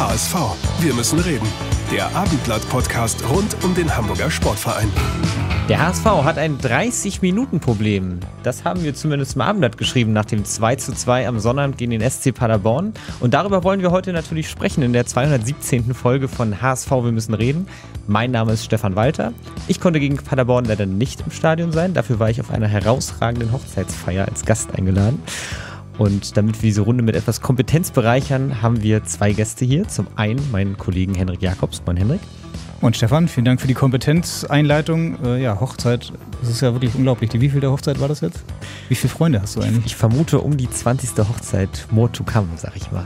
HSV. Wir müssen reden. Der Abendblatt-Podcast rund um den Hamburger Sportverein. Der HSV hat ein 30-Minuten-Problem. Das haben wir zumindest im Abendblatt geschrieben nach dem 2:2 am Sonnabend gegen den SC Paderborn. Und darüber wollen wir heute natürlich sprechen in der 217. Folge von HSV Wir müssen reden. Mein Name ist Stefan Walter. Ich konnte gegen Paderborn leider nicht im Stadion sein. Dafür war ich auf einer herausragenden Hochzeitsfeier als Gast eingeladen. Und damit wir diese Runde mit etwas Kompetenz bereichern, haben wir zwei Gäste hier. Zum einen meinen Kollegen Henrik Jakobs. Moin Henrik. Moin Stefan, vielen Dank für die Kompetenzeinleitung. Äh, ja, Hochzeit, das ist ja wirklich unglaublich. wie viel der Hochzeit war das jetzt? Wie viele Freunde hast du eigentlich? Ich vermute um die 20. Hochzeit, more to come, sag ich mal.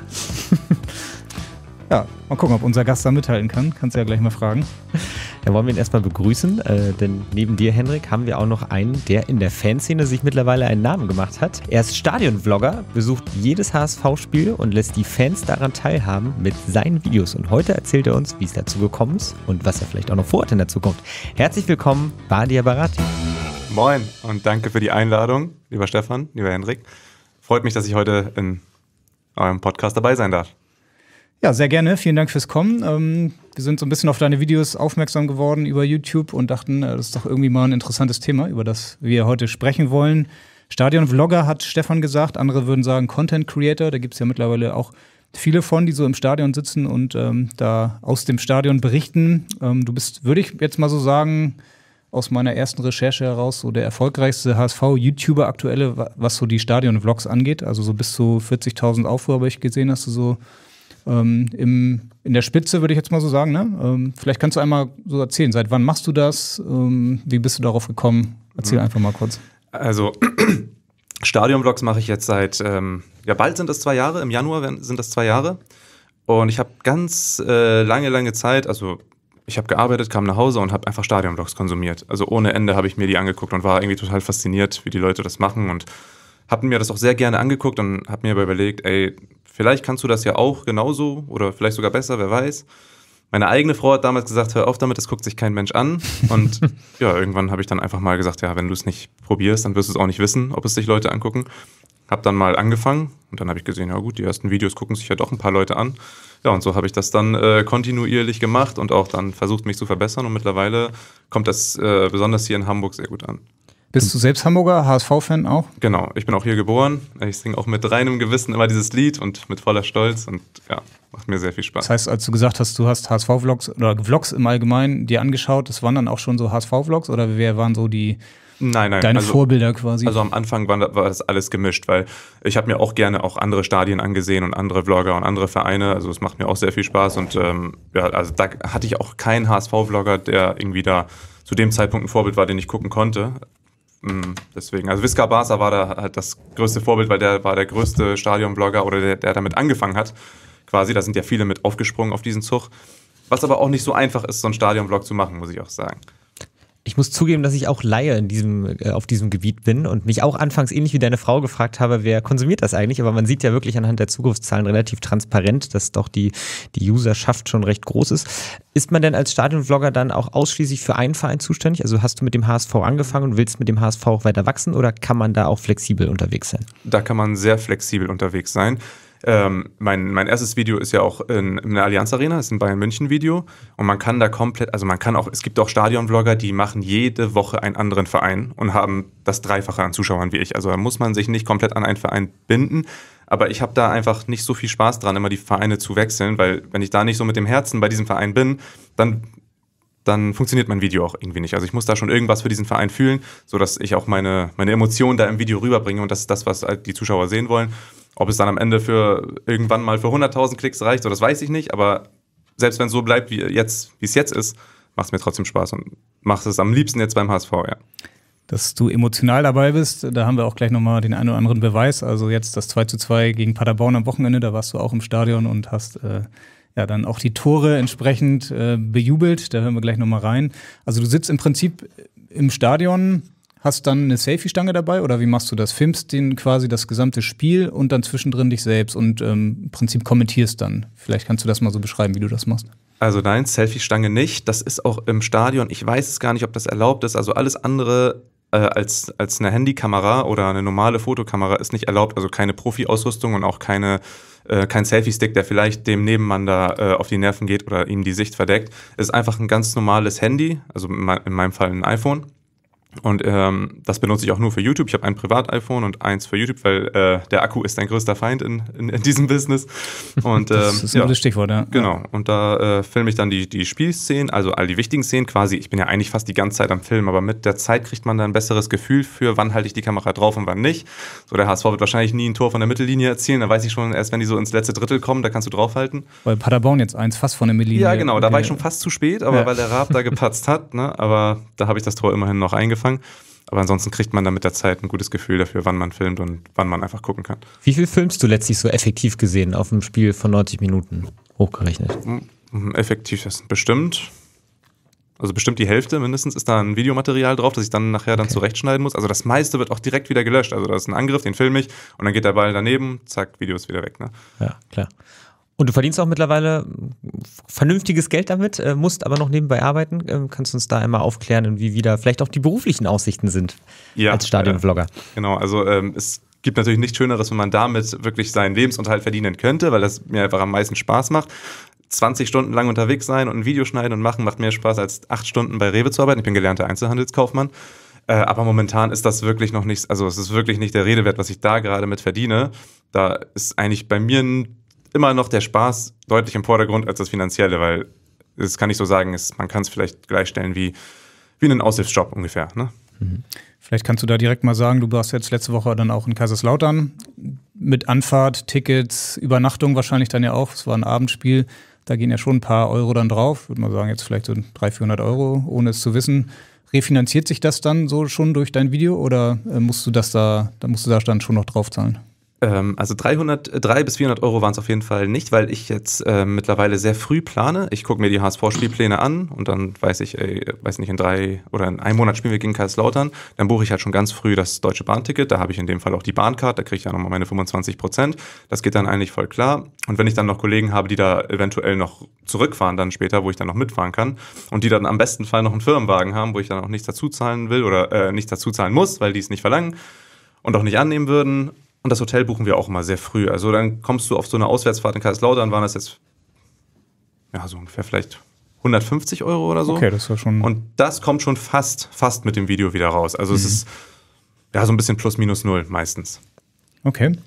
ja, mal gucken, ob unser Gast da mithalten kann. Kannst du ja gleich mal fragen. Dann wollen wir ihn erstmal begrüßen, äh, denn neben dir, Henrik, haben wir auch noch einen, der in der Fanszene sich mittlerweile einen Namen gemacht hat. Er ist Stadionvlogger, besucht jedes HSV-Spiel und lässt die Fans daran teilhaben mit seinen Videos. Und heute erzählt er uns, wie es dazu gekommen ist und was er vielleicht auch noch vorhat in der Zukunft. Herzlich willkommen, Badia Barati. Moin und danke für die Einladung, lieber Stefan, lieber Henrik. Freut mich, dass ich heute in eurem Podcast dabei sein darf. Ja, sehr gerne. Vielen Dank fürs Kommen. Ähm, wir sind so ein bisschen auf deine Videos aufmerksam geworden über YouTube und dachten, äh, das ist doch irgendwie mal ein interessantes Thema, über das wir heute sprechen wollen. Stadion-Vlogger hat Stefan gesagt, andere würden sagen Content-Creator. Da gibt es ja mittlerweile auch viele von, die so im Stadion sitzen und ähm, da aus dem Stadion berichten. Ähm, du bist, würde ich jetzt mal so sagen, aus meiner ersten Recherche heraus so der erfolgreichste HSV-YouTuber aktuelle, was so die Stadion-Vlogs angeht. Also so bis zu 40.000 Aufrufe habe ich gesehen, hast du so ähm, im, in der Spitze, würde ich jetzt mal so sagen. Ne? Ähm, vielleicht kannst du einmal so erzählen, seit wann machst du das? Ähm, wie bist du darauf gekommen? Erzähl mhm. einfach mal kurz. Also Stadionblogs mache ich jetzt seit, ähm, ja bald sind es zwei Jahre, im Januar sind das zwei Jahre. Und ich habe ganz äh, lange, lange Zeit, also ich habe gearbeitet, kam nach Hause und habe einfach Stadionblogs konsumiert. Also ohne Ende habe ich mir die angeguckt und war irgendwie total fasziniert, wie die Leute das machen und habe mir das auch sehr gerne angeguckt und habe mir aber überlegt, ey, vielleicht kannst du das ja auch genauso oder vielleicht sogar besser, wer weiß. Meine eigene Frau hat damals gesagt, hör auf damit, das guckt sich kein Mensch an. Und ja, irgendwann habe ich dann einfach mal gesagt, ja, wenn du es nicht probierst, dann wirst du es auch nicht wissen, ob es sich Leute angucken. Hab dann mal angefangen und dann habe ich gesehen, ja gut, die ersten Videos gucken sich ja doch ein paar Leute an. Ja, und so habe ich das dann äh, kontinuierlich gemacht und auch dann versucht, mich zu verbessern. Und mittlerweile kommt das äh, besonders hier in Hamburg sehr gut an. Bist du selbst Hamburger, HSV-Fan auch? Genau, ich bin auch hier geboren. Ich singe auch mit reinem Gewissen immer dieses Lied und mit voller Stolz und ja, macht mir sehr viel Spaß. Das heißt, als du gesagt hast, du hast HSV-Vlogs oder Vlogs im Allgemeinen dir angeschaut, das waren dann auch schon so HSV-Vlogs oder wer waren so die, Nein, nein. Deine also, Vorbilder quasi. Also am Anfang war, das alles gemischt, weil ich habe mir auch gerne auch andere Stadien angesehen und andere Vlogger und andere Vereine. Also es macht mir auch sehr viel Spaß und ähm, ja, also da hatte ich auch keinen HSV-Vlogger, der irgendwie da zu dem Zeitpunkt ein Vorbild war, den ich gucken konnte. Mm, deswegen, also Visca Barca war da halt das größte Vorbild, weil der war der größte Stadionblogger oder der, der damit angefangen hat. Quasi, da sind ja viele mit aufgesprungen auf diesen Zug. Was aber auch nicht so einfach ist, so einen Stadionblog zu machen, muss ich auch sagen. Ich muss zugeben, dass ich auch Laie in diesem, äh, auf diesem Gebiet bin und mich auch anfangs ähnlich wie deine Frau gefragt habe, wer konsumiert das eigentlich? Aber man sieht ja wirklich anhand der Zugriffszahlen relativ transparent, dass doch die, die Userschaft schon recht groß ist. Ist man denn als Stadionvlogger dann auch ausschließlich für einen Verein zuständig? Also hast du mit dem HSV angefangen und willst mit dem HSV auch weiter wachsen oder kann man da auch flexibel unterwegs sein? Da kann man sehr flexibel unterwegs sein ähm, mein, mein erstes Video ist ja auch in, in der Allianz Arena, ist ein Bayern München Video und man kann da komplett, also man kann auch, es gibt auch Stadionvlogger, die machen jede Woche einen anderen Verein und haben das Dreifache an Zuschauern wie ich. Also da muss man sich nicht komplett an einen Verein binden. Aber ich habe da einfach nicht so viel Spaß dran, immer die Vereine zu wechseln, weil wenn ich da nicht so mit dem Herzen bei diesem Verein bin, dann dann funktioniert mein Video auch irgendwie nicht. Also ich muss da schon irgendwas für diesen Verein fühlen, sodass ich auch meine, meine Emotionen da im Video rüberbringe und das ist das, was die Zuschauer sehen wollen. Ob es dann am Ende für irgendwann mal für 100.000 Klicks reicht, so das weiß ich nicht, aber selbst wenn es so bleibt, wie jetzt, es jetzt ist, macht es mir trotzdem Spaß und macht es am liebsten jetzt beim HSV, ja. Dass du emotional dabei bist, da haben wir auch gleich nochmal den einen oder anderen Beweis. Also jetzt das 2 zu 2 gegen Paderborn am Wochenende, da warst du auch im Stadion und hast äh, ja dann auch die Tore entsprechend äh, bejubelt. Da hören wir gleich nochmal rein. Also du sitzt im Prinzip im Stadion hast dann eine Selfie-Stange dabei oder wie machst du das? Filmst den quasi das gesamte Spiel und dann zwischendrin dich selbst und ähm, im Prinzip kommentierst dann. Vielleicht kannst du das mal so beschreiben, wie du das machst. Also nein, Selfie-Stange nicht. Das ist auch im Stadion. Ich weiß es gar nicht, ob das erlaubt ist. Also alles andere äh, als, als eine Handykamera oder eine normale Fotokamera ist nicht erlaubt. Also keine Profi-Ausrüstung und auch keine äh, kein Selfie-Stick, der vielleicht dem Nebenmann da äh, auf die Nerven geht oder ihm die Sicht verdeckt. Es ist einfach ein ganz normales Handy, also in, meinem Fall ein iPhone. Und ähm, das benutze ich auch nur für YouTube. Ich habe ein Privat-iPhone und eins für YouTube, weil äh, der Akku ist dein größter Feind in, in, in diesem Business. Und, ähm, das ist ein ja, gutes Stichwort, ja. Genau. Und da äh, filme ich dann die, die Spielszenen, also all die wichtigen Szenen quasi. Ich bin ja eigentlich fast die ganze Zeit am Film, aber mit der Zeit kriegt man dann ein besseres Gefühl für, wann halte ich die Kamera drauf und wann nicht. So, der HSV wird wahrscheinlich nie ein Tor von der Mittellinie erzielen. Da weiß ich schon, erst wenn die so ins letzte Drittel kommen, da kannst du draufhalten. Weil Paderborn jetzt eins fast von der Mittellinie. Ja, genau. Da war ich schon fast zu spät, aber ja. weil der Raab da gepatzt hat. Ne? Aber da habe ich das Tor immerhin noch eingefahren. Anfang. Aber ansonsten kriegt man dann mit der Zeit ein gutes Gefühl dafür, wann man filmt und wann man einfach gucken kann. Wie viel filmst du letztlich so effektiv gesehen auf einem Spiel von 90 Minuten hochgerechnet? Mhm, effektiv ist bestimmt. Also bestimmt die Hälfte mindestens ist da ein Videomaterial drauf, das ich dann nachher dann okay. zurechtschneiden muss. Also das meiste wird auch direkt wieder gelöscht. Also da ist ein Angriff, den filme ich und dann geht der Ball daneben, zack, Video ist wieder weg. Ne? Ja, klar. Und du verdienst auch mittlerweile vernünftiges Geld damit, äh, musst aber noch nebenbei arbeiten. Ähm, kannst du uns da einmal aufklären, wie wieder vielleicht auch die beruflichen Aussichten sind ja, als Stadionvlogger? Ja. Äh, genau, also ähm, es gibt natürlich nichts Schöneres, wenn man damit wirklich seinen Lebensunterhalt verdienen könnte, weil das mir einfach am meisten Spaß macht. 20 Stunden lang unterwegs sein und ein Video schneiden und machen macht mehr Spaß als 8 Stunden bei Rewe zu arbeiten. Ich bin gelernter Einzelhandelskaufmann. Äh, aber momentan ist das wirklich noch nichts, also es ist wirklich nicht der Rede wert, was ich da gerade mit verdiene. Da ist eigentlich bei mir ein immer noch der Spaß deutlich im Vordergrund als das Finanzielle, weil es kann ich so sagen, ist, man kann es vielleicht gleichstellen wie, wie einen Aushilfsjob ungefähr. Ne? Mhm. Vielleicht kannst du da direkt mal sagen, du warst jetzt letzte Woche dann auch in Kaiserslautern mit Anfahrt, Tickets, Übernachtung wahrscheinlich dann ja auch. Es war ein Abendspiel, da gehen ja schon ein paar Euro dann drauf. Würde man sagen, jetzt vielleicht so 300, 400 Euro, ohne es zu wissen. Refinanziert sich das dann so schon durch dein Video oder äh, musst du das da, da musst du da dann schon noch drauf zahlen? Ähm, also 300 äh, bis 400 Euro waren es auf jeden Fall nicht, weil ich jetzt äh, mittlerweile sehr früh plane. Ich gucke mir die HSV-Spielpläne an und dann weiß ich, ey, weiß nicht, in drei oder in einem Monat spielen wir gegen Kaiserslautern. Dann buche ich halt schon ganz früh das deutsche Bahnticket. Da habe ich in dem Fall auch die Bahncard. Da kriege ich ja nochmal meine 25 Prozent. Das geht dann eigentlich voll klar. Und wenn ich dann noch Kollegen habe, die da eventuell noch zurückfahren, dann später, wo ich dann noch mitfahren kann und die dann am besten Fall noch einen Firmenwagen haben, wo ich dann auch nichts dazu zahlen will oder äh, nichts dazu zahlen muss, weil die es nicht verlangen und auch nicht annehmen würden, und das Hotel buchen wir auch immer sehr früh. Also dann kommst du auf so eine Auswärtsfahrt in Kaiserslautern, waren das jetzt, ja, so ungefähr vielleicht 150 Euro oder so. Okay, das war schon. Und das kommt schon fast, fast mit dem Video wieder raus. Also mhm. es ist ja so ein bisschen plus minus null meistens. Okay.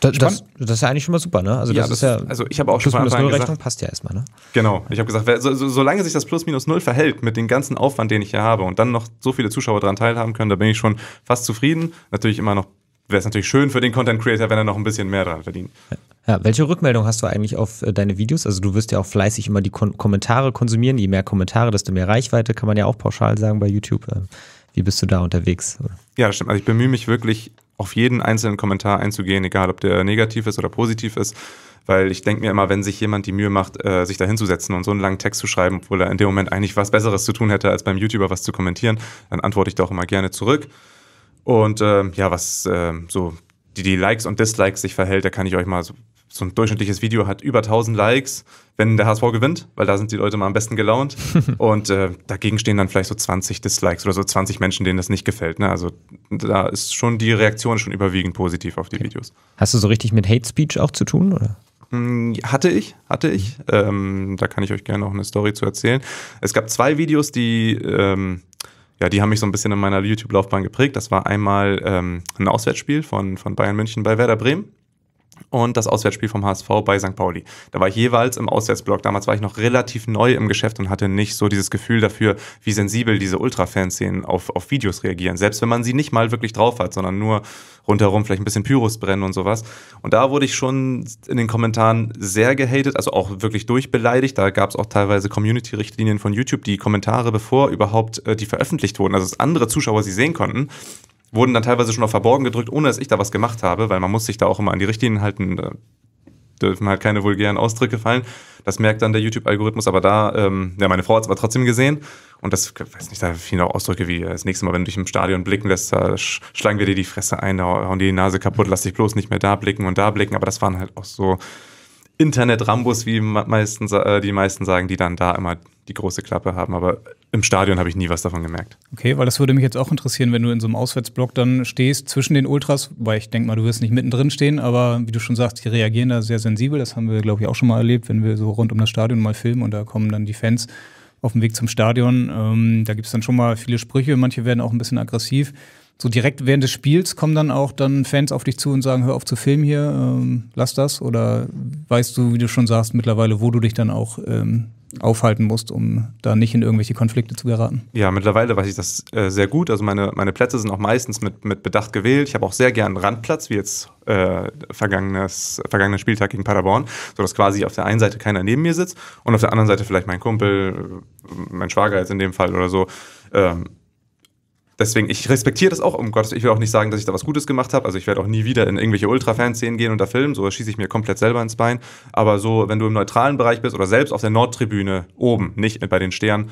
Da, das, das, ist ja eigentlich schon mal super, ne? Also, ja, das, das ist ja. Also, ich habe auch schon mal minus null gesagt, Rechnung passt ja erstmal, ne? Genau. Ich habe gesagt, so, so, solange sich das plus minus null verhält mit dem ganzen Aufwand, den ich hier habe und dann noch so viele Zuschauer daran teilhaben können, da bin ich schon fast zufrieden. Natürlich immer noch wäre es natürlich schön für den Content Creator, wenn er noch ein bisschen mehr dran verdient. Ja, welche Rückmeldung hast du eigentlich auf äh, deine Videos? Also du wirst ja auch fleißig immer die Kon Kommentare konsumieren. Je mehr Kommentare, desto mehr Reichweite, kann man ja auch pauschal sagen bei YouTube. Ähm, wie bist du da unterwegs? Ja, das stimmt. Also ich bemühe mich wirklich, auf jeden einzelnen Kommentar einzugehen, egal ob der negativ ist oder positiv ist. Weil ich denke mir immer, wenn sich jemand die Mühe macht, äh, sich da hinzusetzen und so einen langen Text zu schreiben, obwohl er in dem Moment eigentlich was Besseres zu tun hätte, als beim YouTuber was zu kommentieren, dann antworte ich da auch immer gerne zurück. Und ähm, ja, was ähm, so die, die Likes und Dislikes sich verhält, da kann ich euch mal so, so ein durchschnittliches Video hat über 1000 Likes, wenn der HSV gewinnt, weil da sind die Leute mal am besten gelaunt. und äh, dagegen stehen dann vielleicht so 20 Dislikes oder so 20 Menschen, denen das nicht gefällt. Ne? Also da ist schon die Reaktion schon überwiegend positiv auf die okay. Videos. Hast du so richtig mit Hate Speech auch zu tun, oder? Hm, hatte ich, hatte ich. Mhm. Ähm, da kann ich euch gerne auch eine Story zu erzählen. Es gab zwei Videos, die ähm, ja, die haben mich so ein bisschen in meiner YouTube-Laufbahn geprägt. Das war einmal ähm, ein Auswärtsspiel von, von Bayern München bei Werder Bremen und das Auswärtsspiel vom HSV bei St. Pauli. Da war ich jeweils im Auswärtsblock. Damals war ich noch relativ neu im Geschäft und hatte nicht so dieses Gefühl dafür, wie sensibel diese Ultra-Fanszenen auf, auf Videos reagieren. Selbst wenn man sie nicht mal wirklich drauf hat, sondern nur rundherum vielleicht ein bisschen Pyros brennen und sowas. Und da wurde ich schon in den Kommentaren sehr gehatet, also auch wirklich durchbeleidigt. Da gab es auch teilweise Community-Richtlinien von YouTube, die Kommentare, bevor überhaupt äh, die veröffentlicht wurden, also dass andere Zuschauer sie sehen konnten, wurden dann teilweise schon auf verborgen gedrückt, ohne dass ich da was gemacht habe, weil man muss sich da auch immer an die Richtlinien halten, äh, dürfen halt keine vulgären Ausdrücke fallen. Das merkt dann der YouTube-Algorithmus, aber da, ähm, ja, meine Frau hat es aber trotzdem gesehen und das, ich weiß nicht, da fielen auch Ausdrücke wie, äh, das nächste Mal, wenn du dich im Stadion blicken lässt, da schlagen wir dir die Fresse ein, hauen dir die Nase kaputt, lass dich bloß nicht mehr da blicken und da blicken, aber das waren halt auch so Internet-Rambos, wie meistens, äh, die meisten sagen, die dann da immer die große Klappe haben, aber im Stadion habe ich nie was davon gemerkt. Okay, weil das würde mich jetzt auch interessieren, wenn du in so einem Auswärtsblock dann stehst zwischen den Ultras, weil ich denke mal, du wirst nicht mittendrin stehen, aber wie du schon sagst, die reagieren da sehr sensibel. Das haben wir, glaube ich, auch schon mal erlebt, wenn wir so rund um das Stadion mal filmen und da kommen dann die Fans auf dem Weg zum Stadion. Ähm, da gibt es dann schon mal viele Sprüche, manche werden auch ein bisschen aggressiv so direkt während des Spiels kommen dann auch dann Fans auf dich zu und sagen, hör auf zu filmen hier, ähm, lass das? Oder weißt du, wie du schon sagst, mittlerweile, wo du dich dann auch ähm, aufhalten musst, um da nicht in irgendwelche Konflikte zu geraten? Ja, mittlerweile weiß ich das äh, sehr gut. Also meine, meine Plätze sind auch meistens mit, mit Bedacht gewählt. Ich habe auch sehr gern einen Randplatz, wie jetzt äh, vergangenes, vergangener Spieltag gegen Paderborn, sodass quasi auf der einen Seite keiner neben mir sitzt und auf der anderen Seite vielleicht mein Kumpel, äh, mein Schwager jetzt in dem Fall oder so. Ähm, deswegen, ich respektiere das auch, um Gottes Willen. Ich will auch nicht sagen, dass ich da was Gutes gemacht habe. Also ich werde auch nie wieder in irgendwelche Ultra-Fanszenen gehen und da filmen. So schieße ich mir komplett selber ins Bein. Aber so, wenn du im neutralen Bereich bist oder selbst auf der Nordtribüne oben, nicht bei den Sternen,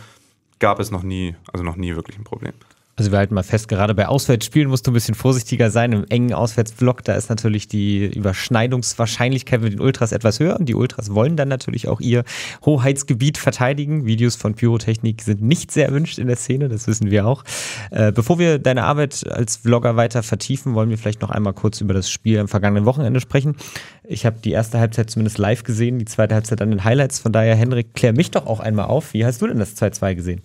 gab es noch nie, also noch nie wirklich ein Problem. Also wir halten mal fest, gerade bei Auswärtsspielen musst du ein bisschen vorsichtiger sein. Im engen Auswärtsblock, da ist natürlich die Überschneidungswahrscheinlichkeit mit den Ultras etwas höher. Und die Ultras wollen dann natürlich auch ihr Hoheitsgebiet verteidigen. Videos von Pyrotechnik sind nicht sehr erwünscht in der Szene, das wissen wir auch. Äh, bevor wir deine Arbeit als Vlogger weiter vertiefen, wollen wir vielleicht noch einmal kurz über das Spiel am vergangenen Wochenende sprechen. Ich habe die erste Halbzeit zumindest live gesehen, die zweite Halbzeit an den Highlights. Von daher, Henrik, klär mich doch auch einmal auf. Wie hast du denn das 2-2 gesehen?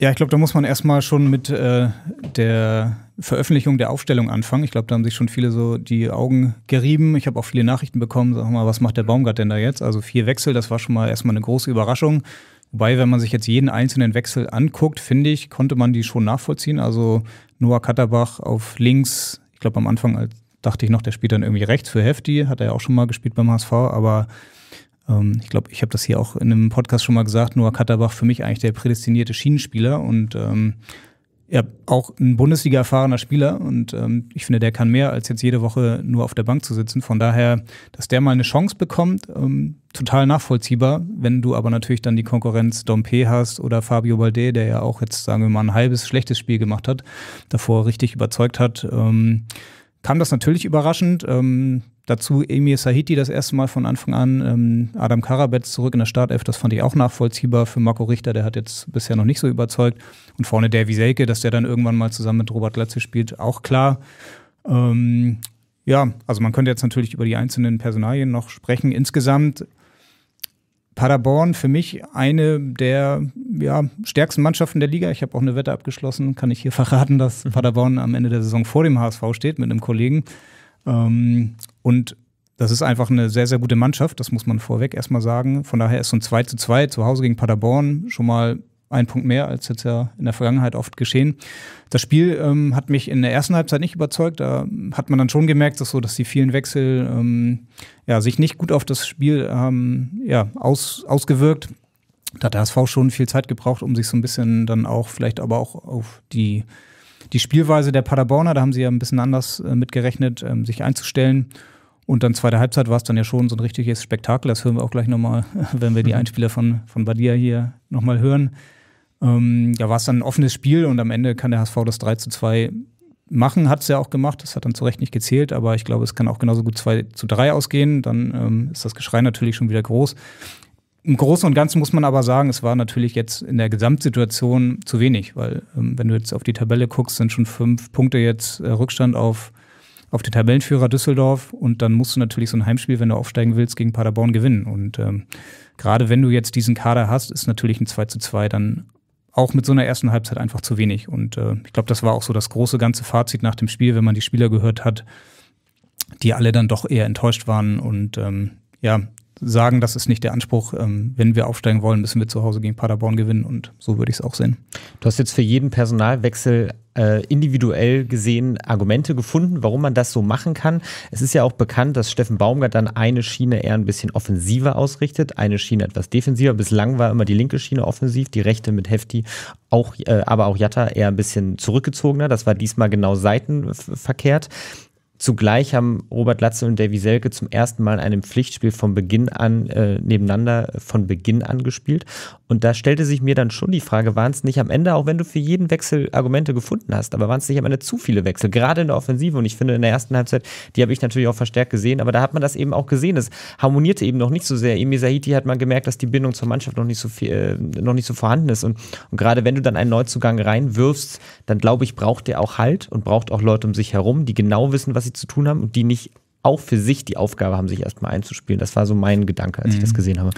Ja, ich glaube, da muss man erstmal schon mit äh, der Veröffentlichung der Aufstellung anfangen. Ich glaube, da haben sich schon viele so die Augen gerieben. Ich habe auch viele Nachrichten bekommen, sag mal, was macht der Baumgart denn da jetzt? Also vier Wechsel, das war schon mal erstmal eine große Überraschung. Wobei, wenn man sich jetzt jeden einzelnen Wechsel anguckt, finde ich, konnte man die schon nachvollziehen. Also Noah Katterbach auf links, ich glaube am Anfang dachte ich noch, der spielt dann irgendwie rechts für Hefti, hat er ja auch schon mal gespielt beim HSV, aber ähm, ich glaube, ich habe das hier auch in einem Podcast schon mal gesagt, Noah Katterbach für mich eigentlich der prädestinierte Schienenspieler und ähm, ja, auch ein Bundesliga-erfahrener Spieler und ähm, ich finde, der kann mehr als jetzt jede Woche nur auf der Bank zu sitzen. Von daher, dass der mal eine Chance bekommt, ähm, total nachvollziehbar. Wenn du aber natürlich dann die Konkurrenz Dompe hast oder Fabio Balde, der ja auch jetzt, sagen wir mal, ein halbes schlechtes Spiel gemacht hat, davor richtig überzeugt hat, ähm, kam das natürlich überraschend. Ähm, Dazu Emir Sahiti das erste Mal von Anfang an, ähm, Adam Karabetz zurück in der Startelf, das fand ich auch nachvollziehbar für Marco Richter, der hat jetzt bisher noch nicht so überzeugt. Und vorne Davy Selke, dass der dann irgendwann mal zusammen mit Robert Glatze spielt, auch klar. Ähm, ja, also man könnte jetzt natürlich über die einzelnen Personalien noch sprechen. Insgesamt Paderborn für mich eine der ja, stärksten Mannschaften der Liga. Ich habe auch eine Wette abgeschlossen, kann ich hier verraten, dass mhm. Paderborn am Ende der Saison vor dem HSV steht mit einem Kollegen. Ähm, und das ist einfach eine sehr, sehr gute Mannschaft, das muss man vorweg erstmal sagen. Von daher ist so ein 2 zu 2 zu Hause gegen Paderborn schon mal ein Punkt mehr, als jetzt ja in der Vergangenheit oft geschehen. Das Spiel ähm, hat mich in der ersten Halbzeit nicht überzeugt. Da hat man dann schon gemerkt, dass so, dass die vielen Wechsel ähm, ja, sich nicht gut auf das Spiel ähm, ja, aus, ausgewirkt. Da hat der HSV schon viel Zeit gebraucht, um sich so ein bisschen dann auch, vielleicht aber auch auf die, die Spielweise der Paderborner, da haben sie ja ein bisschen anders äh, mitgerechnet, ähm, sich einzustellen. Und dann zweite Halbzeit war es dann ja schon so ein richtiges Spektakel. Das hören wir auch gleich nochmal, wenn wir die mhm. Einspieler von, von Badia hier nochmal hören. Ähm, ja, war es dann ein offenes Spiel und am Ende kann der HSV das 3 zu 2 machen, hat es ja auch gemacht. Das hat dann zu Recht nicht gezählt, aber ich glaube, es kann auch genauso gut 2 zu 3 ausgehen. Dann ähm, ist das Geschrei natürlich schon wieder groß. Im Großen und Ganzen muss man aber sagen, es war natürlich jetzt in der Gesamtsituation zu wenig, weil ähm, wenn du jetzt auf die Tabelle guckst, sind schon fünf Punkte jetzt äh, Rückstand auf auf den Tabellenführer Düsseldorf und dann musst du natürlich so ein Heimspiel, wenn du aufsteigen willst, gegen Paderborn gewinnen. Und ähm, gerade wenn du jetzt diesen Kader hast, ist natürlich ein 2 zu 2 dann auch mit so einer ersten Halbzeit einfach zu wenig. Und äh, ich glaube, das war auch so das große ganze Fazit nach dem Spiel, wenn man die Spieler gehört hat, die alle dann doch eher enttäuscht waren und ähm, ja, sagen, das ist nicht der Anspruch. Ähm, wenn wir aufsteigen wollen, müssen wir zu Hause gegen Paderborn gewinnen und so würde ich es auch sehen. Du hast jetzt für jeden Personalwechsel äh, individuell gesehen Argumente gefunden, warum man das so machen kann. Es ist ja auch bekannt, dass Steffen Baumgart dann eine Schiene eher ein bisschen offensiver ausrichtet, eine Schiene etwas defensiver. Bislang war immer die linke Schiene offensiv, die rechte mit Hefti, auch, äh, aber auch Jatta eher ein bisschen zurückgezogener. Das war diesmal genau seitenverkehrt. Zugleich haben Robert Latze und Davy Selke zum ersten Mal in einem Pflichtspiel von Beginn an äh, nebeneinander äh, von Beginn an gespielt. Und da stellte sich mir dann schon die Frage, waren es nicht am Ende, auch wenn du für jeden Wechsel Argumente gefunden hast, aber waren es nicht am Ende zu viele Wechsel, gerade in der Offensive. Und ich finde, in der ersten Halbzeit, die habe ich natürlich auch verstärkt gesehen, aber da hat man das eben auch gesehen. Es harmonierte eben noch nicht so sehr. Emi Sahiti hat man gemerkt, dass die Bindung zur Mannschaft noch nicht so viel, äh, noch nicht so vorhanden ist. Und, und gerade wenn du dann einen Neuzugang reinwirfst, dann glaube ich, braucht der auch Halt und braucht auch Leute um sich herum, die genau wissen, was sie zu tun haben und die nicht auch für sich die Aufgabe haben, sich erstmal einzuspielen. Das war so mein Gedanke, als mhm. ich das mhm. gesehen habe.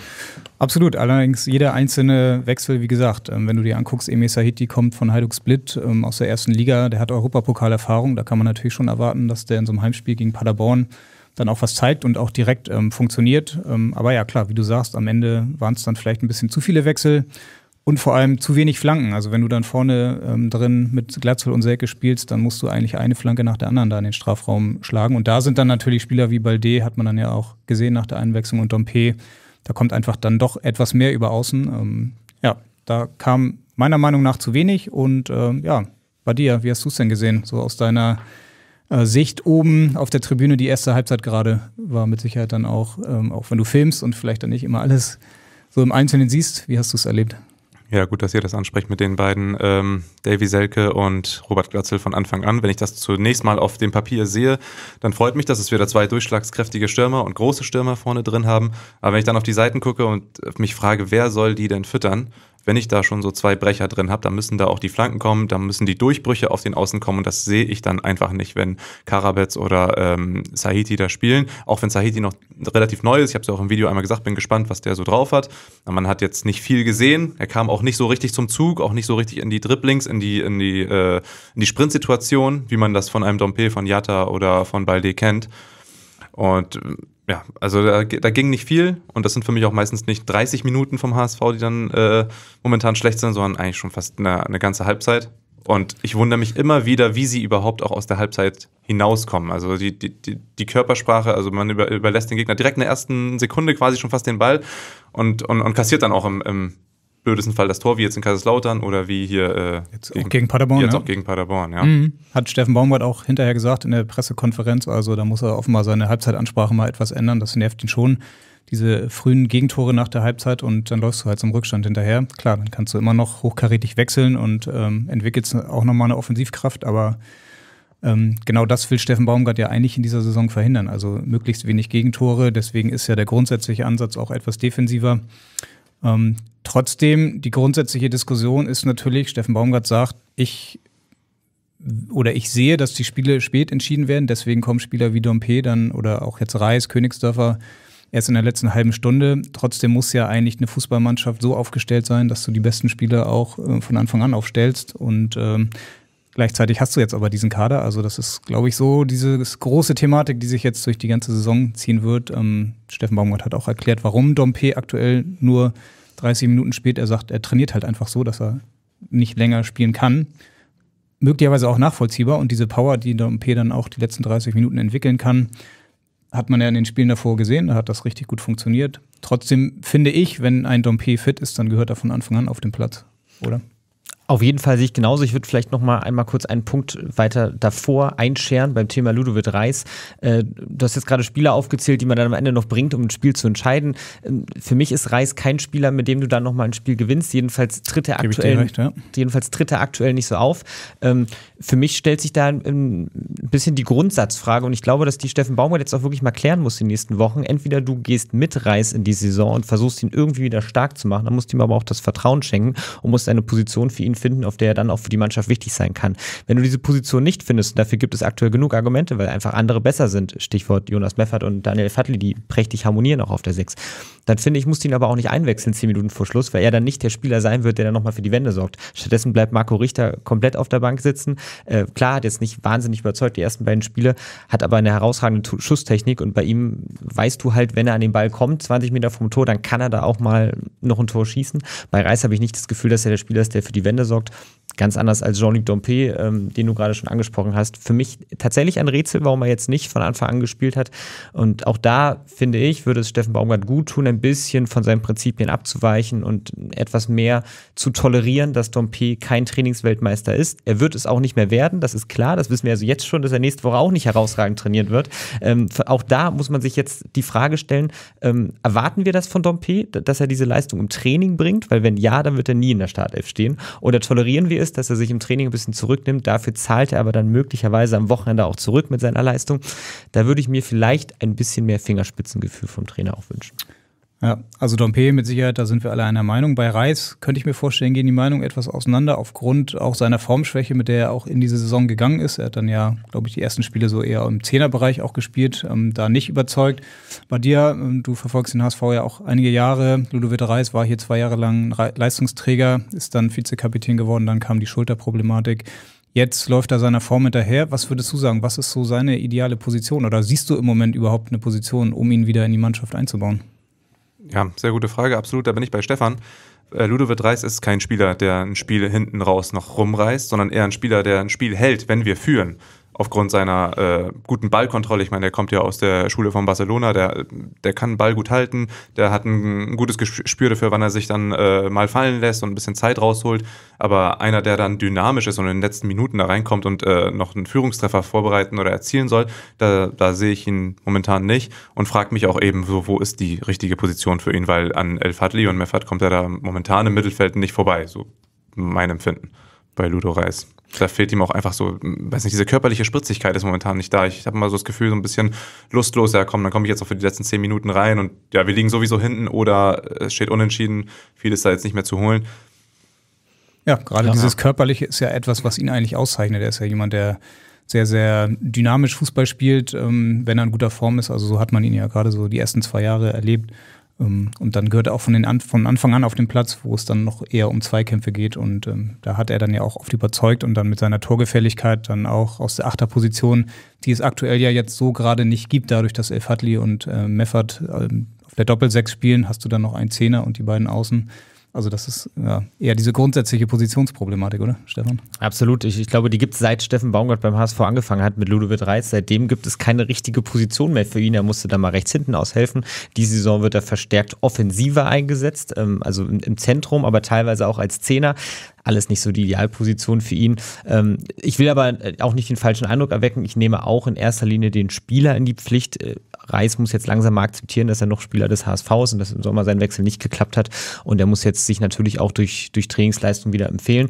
Absolut. Allerdings jeder einzelne Wechsel, wie gesagt, ähm, wenn du dir anguckst, Emi Sahiti kommt von Hajduk Split ähm, aus der ersten Liga, der hat Europapokalerfahrung. Da kann man natürlich schon erwarten, dass der in so einem Heimspiel gegen Paderborn dann auch was zeigt und auch direkt ähm, funktioniert. Ähm, aber ja, klar, wie du sagst, am Ende waren es dann vielleicht ein bisschen zu viele Wechsel. Und vor allem zu wenig Flanken. Also wenn du dann vorne ähm, drin mit Glatzel und Selke spielst, dann musst du eigentlich eine Flanke nach der anderen da in den Strafraum schlagen. Und da sind dann natürlich Spieler wie Balde, hat man dann ja auch gesehen nach der Einwechslung und Dompe. Da kommt einfach dann doch etwas mehr über außen. Ähm, ja, da kam meiner Meinung nach zu wenig. Und ähm, ja, bei dir, wie hast du es denn gesehen? So aus deiner äh, Sicht oben auf der Tribüne, die erste Halbzeit gerade war mit Sicherheit dann auch, ähm, auch wenn du filmst und vielleicht dann nicht immer alles so im Einzelnen siehst, wie hast du es erlebt? Ja, gut, dass ihr das ansprecht mit den beiden, ähm, Davy Selke und Robert Glatzel von Anfang an. Wenn ich das zunächst mal auf dem Papier sehe, dann freut mich, dass es wieder zwei durchschlagskräftige Stürmer und große Stürmer vorne drin haben. Aber wenn ich dann auf die Seiten gucke und mich frage, wer soll die denn füttern, wenn ich da schon so zwei Brecher drin habe, dann müssen da auch die Flanken kommen, dann müssen die Durchbrüche auf den Außen kommen und das sehe ich dann einfach nicht, wenn Karabetz oder ähm, Sahiti da spielen. Auch wenn Sahiti noch relativ neu ist, ich habe es ja auch im Video einmal gesagt, bin gespannt, was der so drauf hat. Man hat jetzt nicht viel gesehen, er kam auch nicht so richtig zum Zug, auch nicht so richtig in die Dribblings, in die, in die, äh, in die Sprintsituation, wie man das von einem Dompe, von Jatta oder von Balde kennt. Und ja, also da, da, ging nicht viel und das sind für mich auch meistens nicht 30 Minuten vom HSV, die dann äh, momentan schlecht sind, sondern eigentlich schon fast eine, eine ganze Halbzeit. Und ich wundere mich immer wieder, wie sie überhaupt auch aus der Halbzeit hinauskommen. Also die, die, die Körpersprache, also man über, überlässt den Gegner direkt in der ersten Sekunde quasi schon fast den Ball und, und, und kassiert dann auch im, im blödesten Fall das Tor, wie jetzt in Kaiserslautern oder wie hier äh, jetzt gegen, auch gegen Paderborn. Jetzt ja. auch gegen Paderborn, ja. Mhm. Hat Steffen Baumgart auch hinterher gesagt in der Pressekonferenz, also da muss er offenbar seine Halbzeitansprache mal etwas ändern, das nervt ihn schon. Diese frühen Gegentore nach der Halbzeit und dann läufst du halt zum Rückstand hinterher. Klar, dann kannst du immer noch hochkarätig wechseln und ähm, entwickelst auch nochmal eine Offensivkraft, aber ähm, genau das will Steffen Baumgart ja eigentlich in dieser Saison verhindern. Also möglichst wenig Gegentore. Deswegen ist ja der grundsätzliche Ansatz auch etwas defensiver. Ähm, Trotzdem, die grundsätzliche Diskussion ist natürlich, Steffen Baumgart sagt, ich oder ich sehe, dass die Spiele spät entschieden werden, deswegen kommen Spieler wie Dompe dann oder auch jetzt Reis, Königsdörfer erst in der letzten halben Stunde. Trotzdem muss ja eigentlich eine Fußballmannschaft so aufgestellt sein, dass du die besten Spieler auch äh, von Anfang an aufstellst und ähm, Gleichzeitig hast du jetzt aber diesen Kader. Also, das ist, glaube ich, so diese große Thematik, die sich jetzt durch die ganze Saison ziehen wird. Ähm, Steffen Baumgart hat auch erklärt, warum Dompe aktuell nur 30 Minuten spät, er sagt, er trainiert halt einfach so, dass er nicht länger spielen kann. Möglicherweise auch nachvollziehbar und diese Power, die der dann auch die letzten 30 Minuten entwickeln kann, hat man ja in den Spielen davor gesehen, da hat das richtig gut funktioniert. Trotzdem finde ich, wenn ein Dompe fit ist, dann gehört er von Anfang an auf den Platz, oder? Auf jeden Fall sehe ich genauso. Ich würde vielleicht noch mal einmal kurz einen Punkt weiter davor einscheren beim Thema Ludovic Reis. Äh, du hast jetzt gerade Spieler aufgezählt, die man dann am Ende noch bringt, um ein Spiel zu entscheiden. Ähm, für mich ist Reis kein Spieler, mit dem du dann noch mal ein Spiel gewinnst. Jedenfalls tritt er aktuell, recht, ja. jedenfalls tritt er aktuell nicht so auf. Ähm, für mich stellt sich da ein bisschen die Grundsatzfrage und ich glaube, dass die Steffen Baumgart jetzt auch wirklich mal klären muss in den nächsten Wochen. Entweder du gehst mit Reis in die Saison und versuchst ihn irgendwie wieder stark zu machen, dann musst du ihm aber auch das Vertrauen schenken und musst eine Position für ihn finden, auf der er dann auch für die Mannschaft wichtig sein kann. Wenn du diese Position nicht findest, und dafür gibt es aktuell genug Argumente, weil einfach andere besser sind, Stichwort Jonas Meffert und Daniel Fadli, die prächtig harmonieren auch auf der 6, dann finde ich, musst du ihn aber auch nicht einwechseln, zehn Minuten vor Schluss, weil er dann nicht der Spieler sein wird, der dann nochmal für die Wende sorgt. Stattdessen bleibt Marco Richter komplett auf der Bank sitzen. Äh, klar, hat jetzt nicht wahnsinnig überzeugt, die ersten beiden Spiele, hat aber eine herausragende Schusstechnik und bei ihm weißt du halt, wenn er an den Ball kommt, 20 Meter vom Tor, dann kann er da auch mal noch ein Tor schießen. Bei Reis habe ich nicht das Gefühl, dass er der Spieler ist, der für die Wende sorgt gesorgt. Ganz anders als Jean-Luc Dompe, ähm, den du gerade schon angesprochen hast. Für mich tatsächlich ein Rätsel, warum er jetzt nicht von Anfang an gespielt hat. Und auch da, finde ich, würde es Steffen Baumgart gut tun, ein bisschen von seinen Prinzipien abzuweichen und etwas mehr zu tolerieren, dass Dompe kein Trainingsweltmeister ist. Er wird es auch nicht mehr werden, das ist klar. Das wissen wir also jetzt schon, dass er nächste Woche auch nicht herausragend trainiert wird. Ähm, auch da muss man sich jetzt die Frage stellen, ähm, erwarten wir das von Dompe, dass er diese Leistung im Training bringt? Weil wenn ja, dann wird er nie in der Startelf stehen. Oder entweder tolerieren wir es, dass er sich im Training ein bisschen zurücknimmt, dafür zahlt er aber dann möglicherweise am Wochenende auch zurück mit seiner Leistung. Da würde ich mir vielleicht ein bisschen mehr Fingerspitzengefühl vom Trainer auch wünschen. Ja, also Dompe mit Sicherheit, da sind wir alle einer Meinung. Bei Reis könnte ich mir vorstellen, gehen die Meinungen etwas auseinander, aufgrund auch seiner Formschwäche, mit der er auch in diese Saison gegangen ist. Er hat dann ja, glaube ich, die ersten Spiele so eher im Zehnerbereich auch gespielt, ähm, da nicht überzeugt. Bei dir, ähm, du verfolgst den HSV ja auch einige Jahre. Ludovic Reis war hier zwei Jahre lang Re Leistungsträger, ist dann Vizekapitän geworden, dann kam die Schulterproblematik. Jetzt läuft er seiner Form hinterher. Was würdest du sagen? Was ist so seine ideale Position? Oder siehst du im Moment überhaupt eine Position, um ihn wieder in die Mannschaft einzubauen? Ja, sehr gute Frage, absolut. Da bin ich bei Stefan. Äh, Ludovic Reis ist kein Spieler, der ein Spiel hinten raus noch rumreißt, sondern eher ein Spieler, der ein Spiel hält, wenn wir führen aufgrund seiner äh, guten Ballkontrolle, ich meine, der kommt ja aus der Schule von Barcelona, der, der kann einen Ball gut halten, der hat ein, ein gutes Gespür dafür, wann er sich dann äh, mal fallen lässt und ein bisschen Zeit rausholt. Aber einer, der dann dynamisch ist und in den letzten Minuten da reinkommt und äh, noch einen Führungstreffer vorbereiten oder erzielen soll, da, da sehe ich ihn momentan nicht und frage mich auch eben, so, wo ist die richtige Position für ihn, weil an El Fadli und Mefat kommt er da momentan im Mittelfeld nicht vorbei, so mein Empfinden bei Ludo Reis. Da fehlt ihm auch einfach so, weiß nicht, diese körperliche Spritzigkeit ist momentan nicht da. Ich habe mal so das Gefühl, so ein bisschen lustlos, ja komm, dann komme ich jetzt auch für die letzten zehn Minuten rein und ja, wir liegen sowieso hinten oder es steht unentschieden, viel ist da jetzt nicht mehr zu holen. Ja, gerade ja. dieses Körperliche ist ja etwas, was ihn eigentlich auszeichnet. Er ist ja jemand, der sehr, sehr dynamisch Fußball spielt, ähm, wenn er in guter Form ist. Also so hat man ihn ja gerade so die ersten zwei Jahre erlebt. Ähm, und dann gehört er auch von, den an von Anfang an auf den Platz, wo es dann noch eher um Zweikämpfe geht. Und ähm, da hat er dann ja auch oft überzeugt und dann mit seiner Torgefälligkeit dann auch aus der Achterposition, die es aktuell ja jetzt so gerade nicht gibt, dadurch, dass El Fadli und äh, Meffert ähm, auf der Doppelsechs spielen, hast du dann noch einen Zehner und die beiden Außen. Also das ist ja, eher diese grundsätzliche Positionsproblematik, oder Stefan? Absolut. Ich, ich glaube, die gibt es seit Steffen Baumgart beim HSV angefangen hat mit Ludovic Reitz. Seitdem gibt es keine richtige Position mehr für ihn. Er musste da mal rechts hinten aushelfen. Die Saison wird er verstärkt offensiver eingesetzt, ähm, also im, im Zentrum, aber teilweise auch als Zehner alles nicht so die Idealposition für ihn. Ähm, ich will aber äh, auch nicht den falschen Eindruck erwecken. Ich nehme auch in erster Linie den Spieler in die Pflicht. Äh, Reis muss jetzt langsam mal akzeptieren, dass er noch Spieler des HSV ist und dass im Sommer sein Wechsel nicht geklappt hat. Und er muss jetzt sich natürlich auch durch, durch Trainingsleistung wieder empfehlen.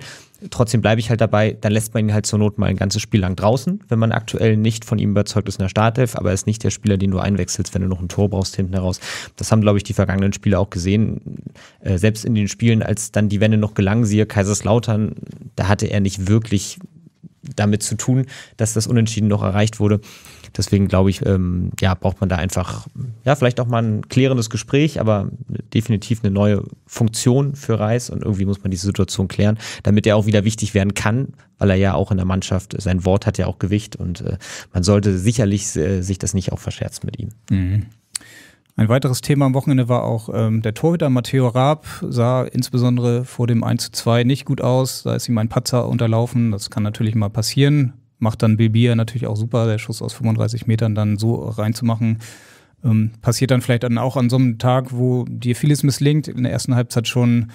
Trotzdem bleibe ich halt dabei, dann lässt man ihn halt zur Not mal ein ganzes Spiel lang draußen, wenn man aktuell nicht von ihm überzeugt ist in der Startelf, aber er ist nicht der Spieler, den du einwechselst, wenn du noch ein Tor brauchst hinten heraus. Das haben, glaube ich, die vergangenen Spiele auch gesehen. Äh, selbst in den Spielen, als dann die Wende noch gelang, siehe Kaiserslautern, da hatte er nicht wirklich damit zu tun, dass das Unentschieden noch erreicht wurde. Deswegen glaube ich, ähm, ja, braucht man da einfach, ja, vielleicht auch mal ein klärendes Gespräch, aber definitiv eine neue Funktion für Reis und irgendwie muss man diese Situation klären, damit er auch wieder wichtig werden kann, weil er ja auch in der Mannschaft, sein Wort hat ja auch Gewicht und äh, man sollte sicherlich äh, sich das nicht auch verscherzen mit ihm. Mhm. Ein weiteres Thema am Wochenende war auch ähm, der Torhüter Matteo Raab, sah insbesondere vor dem 1:2 nicht gut aus. Da ist ihm ein Patzer unterlaufen. Das kann natürlich mal passieren. Macht dann Bilbia natürlich auch super, der Schuss aus 35 Metern dann so reinzumachen. Ähm, passiert dann vielleicht dann auch an so einem Tag, wo dir vieles misslingt. In der ersten Halbzeit schon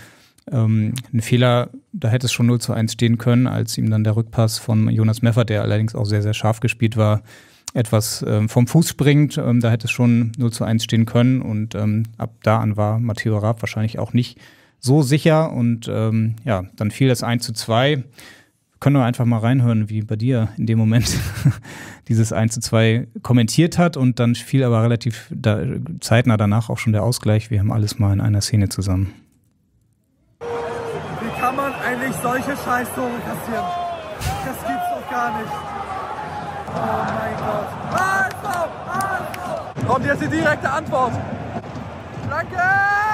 ähm, ein Fehler, da hätte es schon 0 zu 1 stehen können, als ihm dann der Rückpass von Jonas Meffert, der allerdings auch sehr, sehr scharf gespielt war, etwas ähm, vom Fuß springt. Ähm, da hätte es schon 0 zu 1 stehen können. Und ähm, ab da an war Matteo Raab wahrscheinlich auch nicht so sicher. Und ähm, ja, dann fiel das 1 zu 2. können wir einfach mal reinhören, wie bei dir in dem Moment dieses 1 zu 2 kommentiert hat. Und dann fiel aber relativ da, zeitnah danach auch schon der Ausgleich. Wir haben alles mal in einer Szene zusammen. Wie kann man eigentlich solche Scheißtore kassieren? Das gibt's doch gar nicht mein Gott. HSV! HSV! Kommt jetzt die direkte Antwort. Flanke!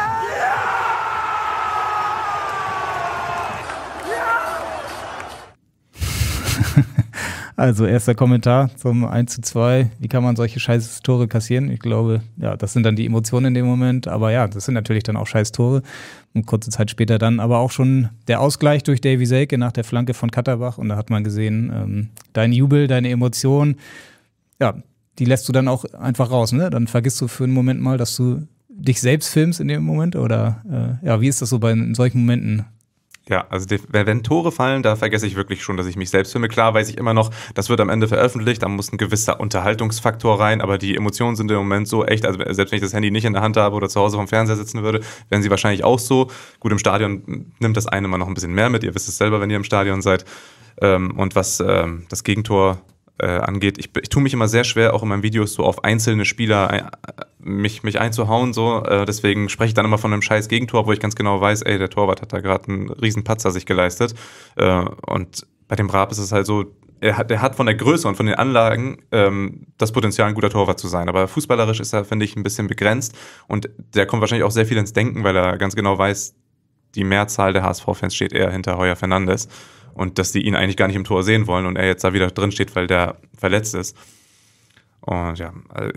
Also erster Kommentar zum 1 zu 2. Wie kann man solche scheiß Tore kassieren? Ich glaube, ja, das sind dann die Emotionen in dem Moment. Aber ja, das sind natürlich dann auch scheiß Tore. Und kurze Zeit später dann aber auch schon der Ausgleich durch Davy Selke nach der Flanke von Katterbach. Und da hat man gesehen, ähm, dein Jubel, deine Emotionen, ja, die lässt du dann auch einfach raus. Ne? Dann vergisst du für einen Moment mal, dass du dich selbst filmst in dem Moment. Oder äh, ja, wie ist das so bei in solchen Momenten? Ja, also wenn Tore fallen, da vergesse ich wirklich schon, dass ich mich selbst filme. Klar weiß ich immer noch, das wird am Ende veröffentlicht, da muss ein gewisser Unterhaltungsfaktor rein, aber die Emotionen sind im Moment so echt, also selbst wenn ich das Handy nicht in der Hand habe oder zu Hause vom Fernseher sitzen würde, wären sie wahrscheinlich auch so. Gut, im Stadion nimmt das eine mal noch ein bisschen mehr mit, ihr wisst es selber, wenn ihr im Stadion seid. Ähm, und was ähm, das Gegentor äh, angeht. Ich, ich tue mich immer sehr schwer, auch in meinen Videos so auf einzelne Spieler ein, äh, mich, mich einzuhauen. So. Äh, deswegen spreche ich dann immer von einem scheiß Gegentor, wo ich ganz genau weiß, ey, der Torwart hat da gerade einen riesen Patzer sich geleistet. Äh, und bei dem Raab ist es halt so, er hat, er hat von der Größe und von den Anlagen ähm, das Potenzial, ein guter Torwart zu sein. Aber fußballerisch ist er, finde ich, ein bisschen begrenzt. Und der kommt wahrscheinlich auch sehr viel ins Denken, weil er ganz genau weiß, die Mehrzahl der HSV-Fans steht eher hinter Heuer Fernandes und dass die ihn eigentlich gar nicht im Tor sehen wollen und er jetzt da wieder drin steht, weil der verletzt ist. Und ja, äh,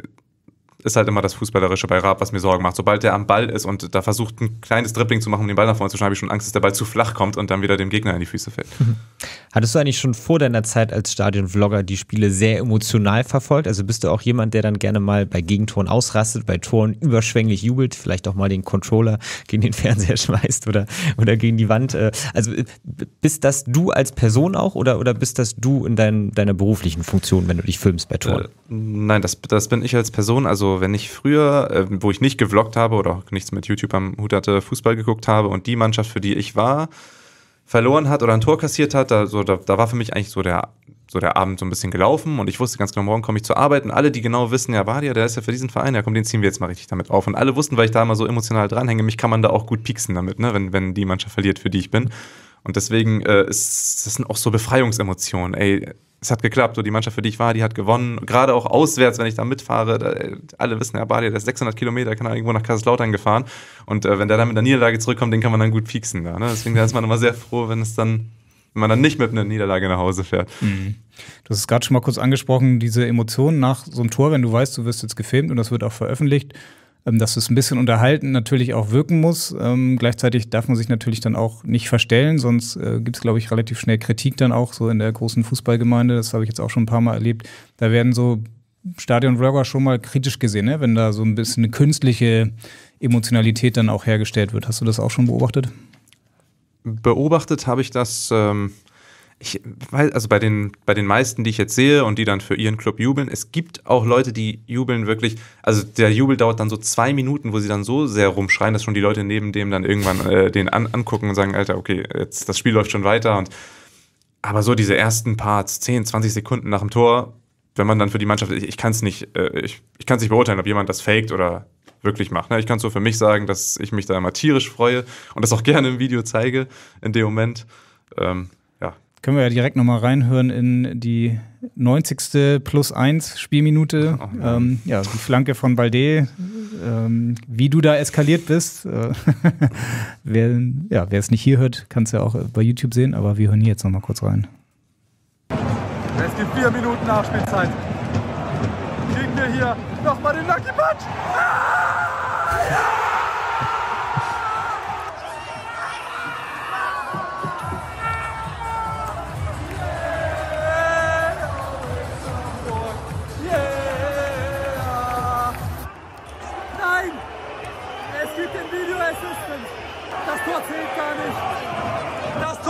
ist halt immer das Fußballerische bei Raab, was mir Sorgen macht. Sobald er am Ball ist und da versucht, ein kleines Dribbling zu machen, um den Ball nach vorne zu schneiden, habe ich schon Angst, dass der Ball zu flach kommt und dann wieder dem Gegner in die Füße fällt. Hattest du eigentlich schon vor deiner Zeit als Stadionvlogger die Spiele sehr emotional verfolgt? Also bist du auch jemand, der dann gerne mal bei Gegentoren ausrastet, bei Toren überschwänglich jubelt, vielleicht auch mal den Controller gegen den Fernseher schmeißt oder, oder gegen die Wand? Äh, also äh, bist das du als Person auch oder, oder bist das du in dein, deiner beruflichen Funktion, wenn du dich filmst bei Toren? Äh, nein, das, das bin ich als Person. Also wenn ich früher, äh, wo ich nicht gevloggt habe oder auch nichts mit YouTube am Hut hatte, Fußball geguckt habe und die Mannschaft, für die ich war, verloren hat oder ein Tor kassiert hat, da, so, da, da war für mich eigentlich so der, so der Abend so ein bisschen gelaufen und ich wusste ganz genau, morgen komme ich zur Arbeit und alle, die genau wissen, ja, Badia, der ist ja für diesen Verein, ja komm, den ziehen wir jetzt mal richtig damit auf. Und alle wussten, weil ich da immer so emotional dranhänge, mich kann man da auch gut pieksen damit, ne, wenn, wenn die Mannschaft verliert, für die ich bin. Und deswegen äh, ist, das sind auch so Befreiungsemotionen. Ey, es hat geklappt. So die Mannschaft, für die ich war, die hat gewonnen. Gerade auch auswärts, wenn ich da mitfahre. Da, äh, alle wissen, Herr Bali, der ist 600 Kilometer, kann er irgendwo nach Kaiserslautern gefahren. Und äh, wenn der dann mit einer Niederlage zurückkommt, den kann man dann gut pieksen. Da, ne? Deswegen ist man immer sehr froh, wenn es dann wenn man dann nicht mit einer Niederlage nach Hause fährt. Mhm. Du hast es gerade schon mal kurz angesprochen, diese Emotionen nach so einem Tor, wenn du weißt, du wirst jetzt gefilmt und das wird auch veröffentlicht ähm, dass es ein bisschen unterhalten natürlich auch wirken muss. Ähm, gleichzeitig darf man sich natürlich dann auch nicht verstellen, sonst äh, gibt es, glaube ich, relativ schnell Kritik dann auch so in der großen Fußballgemeinde. Das habe ich jetzt auch schon ein paar Mal erlebt. Da werden so stadion Stadionvlogger schon mal kritisch gesehen, ne? wenn da so ein bisschen eine künstliche Emotionalität dann auch hergestellt wird. Hast du das auch schon beobachtet? Beobachtet habe ich das. Ähm ich weiß, also bei den, bei den meisten, die ich jetzt sehe und die dann für ihren Club jubeln, es gibt auch Leute, die jubeln wirklich, also der Jubel dauert dann so zwei Minuten, wo sie dann so sehr rumschreien, dass schon die Leute neben dem dann irgendwann äh, den an, angucken und sagen, Alter, okay, jetzt das Spiel läuft schon weiter und aber so diese ersten Parts, 10, 20 Sekunden nach dem Tor, wenn man dann für die Mannschaft, ich, ich kann es nicht, äh, ich, ich kann es nicht beurteilen, ob jemand das faked oder wirklich macht. Ne? Ich kann es so für mich sagen, dass ich mich da immer tierisch freue und das auch gerne im Video zeige in dem Moment. Ähm, können wir ja direkt nochmal reinhören in die 90. plus 1 Spielminute. Ach, oh Ähm, ja. die Flanke von Balde, ähm, wie du da eskaliert bist. Äh, wer ja, es nicht hier hört, kann es ja auch bei YouTube sehen, aber wir hören hier jetzt nochmal kurz rein. Es gibt vier Minuten Nachspielzeit. Kriegen wir hier nochmal den Lucky Punch? Ah! Ja!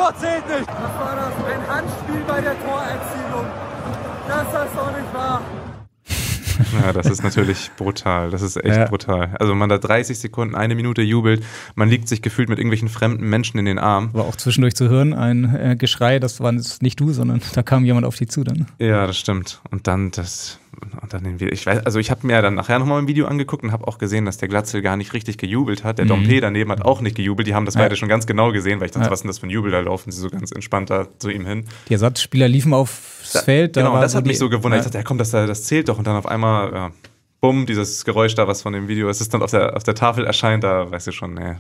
Tor zählt nicht. Was war das? Ein Handspiel bei der Torerzielung. Das ist doch nicht wahr. Ja, das ist natürlich brutal. Das ist echt ja. brutal. Also, wenn man da 30 Sekunden, eine Minute jubelt, man liegt sich gefühlt mit irgendwelchen fremden Menschen in den Arm. War auch zwischendurch zu hören ein äh, Geschrei, das war nicht du, sondern da kam jemand auf dich zu dann. Ja, das stimmt. Und dann das unter den Ich weiß, also ich habe mir dann nachher nochmal ein Video angeguckt und habe auch gesehen, dass der Glatzel gar nicht richtig gejubelt hat. Der mhm. Dompe daneben hat auch nicht gejubelt. Die haben das ja. beide schon ganz genau gesehen, weil ich dachte, ja. was ist denn das für ein Jubel? Da laufen sie so ganz entspannter zu ihm hin. Die Ersatzspieler liefen aufs da, Feld. Da genau, das so hat mich so gewundert. Ja. Ich dachte, ja komm, das, das zählt doch. Und dann auf einmal, ja, bumm, dieses Geräusch da, was von dem Video ist, ist dann auf der, auf der Tafel erscheint. Da weißt du schon, nee,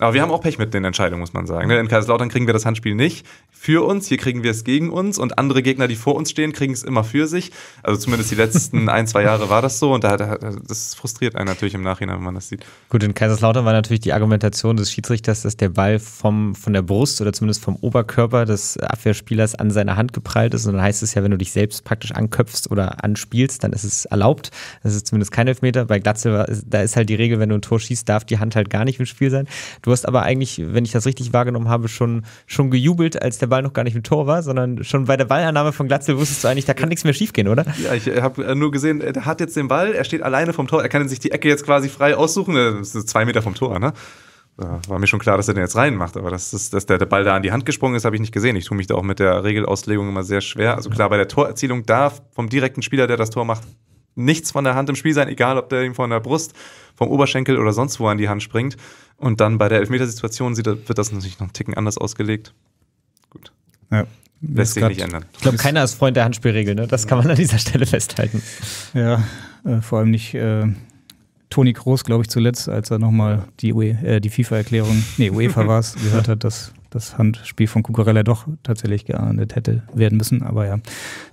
aber wir haben auch Pech mit den Entscheidungen, muss man sagen. Ne? In Kaiserslautern kriegen wir das Handspiel nicht für uns, hier kriegen wir es gegen uns und andere Gegner, die vor uns stehen, kriegen es immer für sich. Also zumindest die letzten ein, zwei Jahre war das so und da, da, das frustriert einen natürlich im Nachhinein, wenn man das sieht. Gut, in Kaiserslautern war natürlich die Argumentation des Schiedsrichters, dass der Ball vom, von der Brust oder zumindest vom Oberkörper des Abwehrspielers an seine Hand geprallt ist. Und dann heißt es ja, wenn du dich selbst praktisch anköpfst oder anspielst, dann ist es erlaubt. Das ist zumindest kein Elfmeter. Bei Glatzel, da ist halt die Regel, wenn du ein Tor schießt, darf die Hand halt gar nicht im Spiel sein. Du Du hast aber eigentlich, wenn ich das richtig wahrgenommen habe, schon, schon gejubelt, als der Ball noch gar nicht im Tor war, sondern schon bei der Ballannahme von Glatzel wusstest du eigentlich, da kann nichts mehr schiefgehen, oder? Ja, ich äh, habe äh, nur gesehen, äh, er hat jetzt den Ball, er steht alleine vom Tor, er kann sich die Ecke jetzt quasi frei aussuchen, das ist zwei Meter vom Tor, ne? war mir schon klar, dass er den jetzt reinmacht, aber dass, das, dass der, Ball da an die Hand gesprungen ist, habe ich nicht gesehen. Ich tue mich da auch mit der Regelauslegung immer sehr schwer. Also klar, bei der Torerzielung darf vom direkten Spieler, der das Tor macht, nichts von der Hand im Spiel sein, egal ob der ihm von der Brust, vom Oberschenkel oder sonst wo an die Hand springt. Und dann bei der Elfmetersituation sieht, wird das natürlich noch einen Ticken anders ausgelegt. Gut. Ja. Lässt sich nicht ändern. Ich glaube, keiner ist Freund der Handspielregel, ne? Das kann man an dieser Stelle festhalten. Ja, äh, vor allem nicht. Äh Toni Kroos, glaube ich, zuletzt, als er nochmal die, e, äh, die FIFA-Erklärung, nee, UEFA war es, gehört hat, dass das Handspiel von Cucurella doch tatsächlich geahndet hätte werden müssen. Aber ja,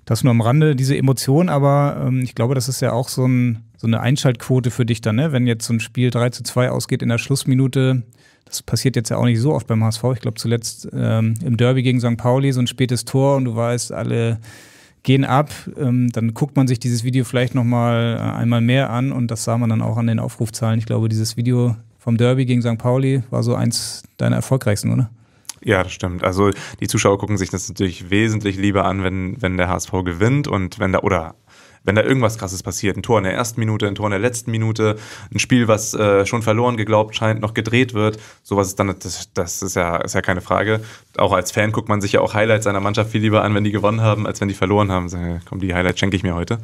das nur am Rande, diese Emotion, aber ähm, ich glaube, das ist ja auch so, ein, so eine Einschaltquote für dich dann, ne? wenn jetzt so ein Spiel 3 zu 2 ausgeht in der Schlussminute. Das passiert jetzt ja auch nicht so oft beim HSV. Ich glaube, zuletzt ähm, im Derby gegen St. Pauli so ein spätes Tor und du weißt, alle gehen ab. Ähm, dann guckt man sich dieses Video vielleicht nochmal äh, einmal mehr an und das sah man dann auch an den Aufrufzahlen. Ich glaube, dieses Video vom Derby gegen St. Pauli war so eins deiner erfolgreichsten, oder? Ja, das stimmt. Also die Zuschauer gucken sich das natürlich wesentlich lieber an, wenn, wenn der HSV gewinnt und wenn da, oder wenn da irgendwas krasses passiert, ein Tor in der ersten Minute, ein Tor in der letzten Minute, ein Spiel, was äh, schon verloren geglaubt scheint, noch gedreht wird, sowas ist dann, das, das ist, ja, ist ja keine Frage. Auch als Fan guckt man sich ja auch Highlights einer Mannschaft viel lieber an, wenn die gewonnen haben, als wenn die verloren haben. So, komm, die Highlights schenke ich mir heute.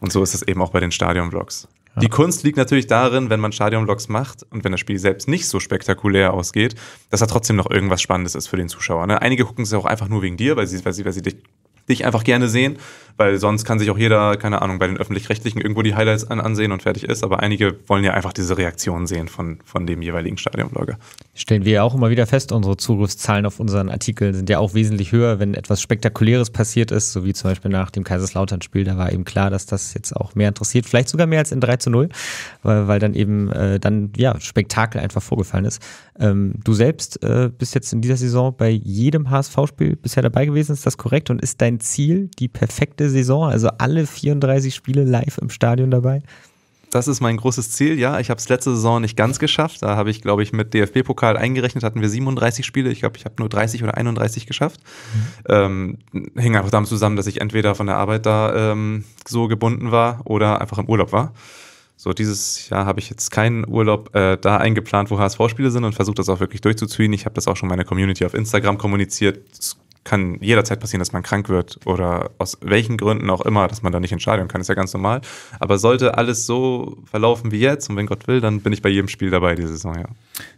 Und so ist es eben auch bei den Stadion-Vlogs. Die Kunst liegt natürlich darin, wenn man Stadionvlogs macht und wenn das Spiel selbst nicht so spektakulär ausgeht, dass da trotzdem noch irgendwas Spannendes ist für den Zuschauer. Ne? Einige gucken es ja auch einfach nur wegen dir, weil sie, weil sie, weil sie dich, dich einfach gerne sehen weil sonst kann sich auch jeder, keine Ahnung, bei den öffentlich-rechtlichen irgendwo die Highlights an, ansehen und fertig ist. Aber einige wollen ja einfach diese Reaktion sehen von, von dem jeweiligen Stadionblogger. Stellen wir ja auch immer wieder fest, unsere Zugriffszahlen auf unseren Artikeln sind ja auch wesentlich höher, wenn etwas Spektakuläres passiert ist, so wie zum Beispiel nach dem Kaiserslautern-Spiel. Da war eben klar, dass das jetzt auch mehr interessiert, vielleicht sogar mehr als in 3 zu 0, weil, weil dann eben äh, dann ja Spektakel einfach vorgefallen ist. Ähm, du selbst äh, bist jetzt in dieser Saison bei jedem HSV-Spiel bisher dabei gewesen, ist das korrekt? Und ist dein Ziel die perfekte der Saison, also alle 34 Spiele live im Stadion dabei? Das ist mein großes Ziel, ja. Ich habe es letzte Saison nicht ganz geschafft. Da habe ich, glaube ich, mit DFB-Pokal eingerechnet, hatten wir 37 Spiele. Ich glaube, ich habe nur 30 oder 31 geschafft. Mhm. Ähm, hing einfach damit zusammen, dass ich entweder von der Arbeit da ähm, so gebunden war oder einfach im Urlaub war. So, dieses Jahr habe ich jetzt keinen Urlaub äh, da eingeplant, wo HSV-Spiele sind und versuche das auch wirklich durchzuziehen. Ich habe das auch schon meiner Community auf Instagram kommuniziert. Es kann jederzeit passieren, dass man krank wird oder aus welchen Gründen auch immer, dass man da nicht entscheiden kann, ist ja ganz normal. Aber sollte alles so verlaufen wie jetzt und wenn Gott will, dann bin ich bei jedem Spiel dabei diese Saison, ja.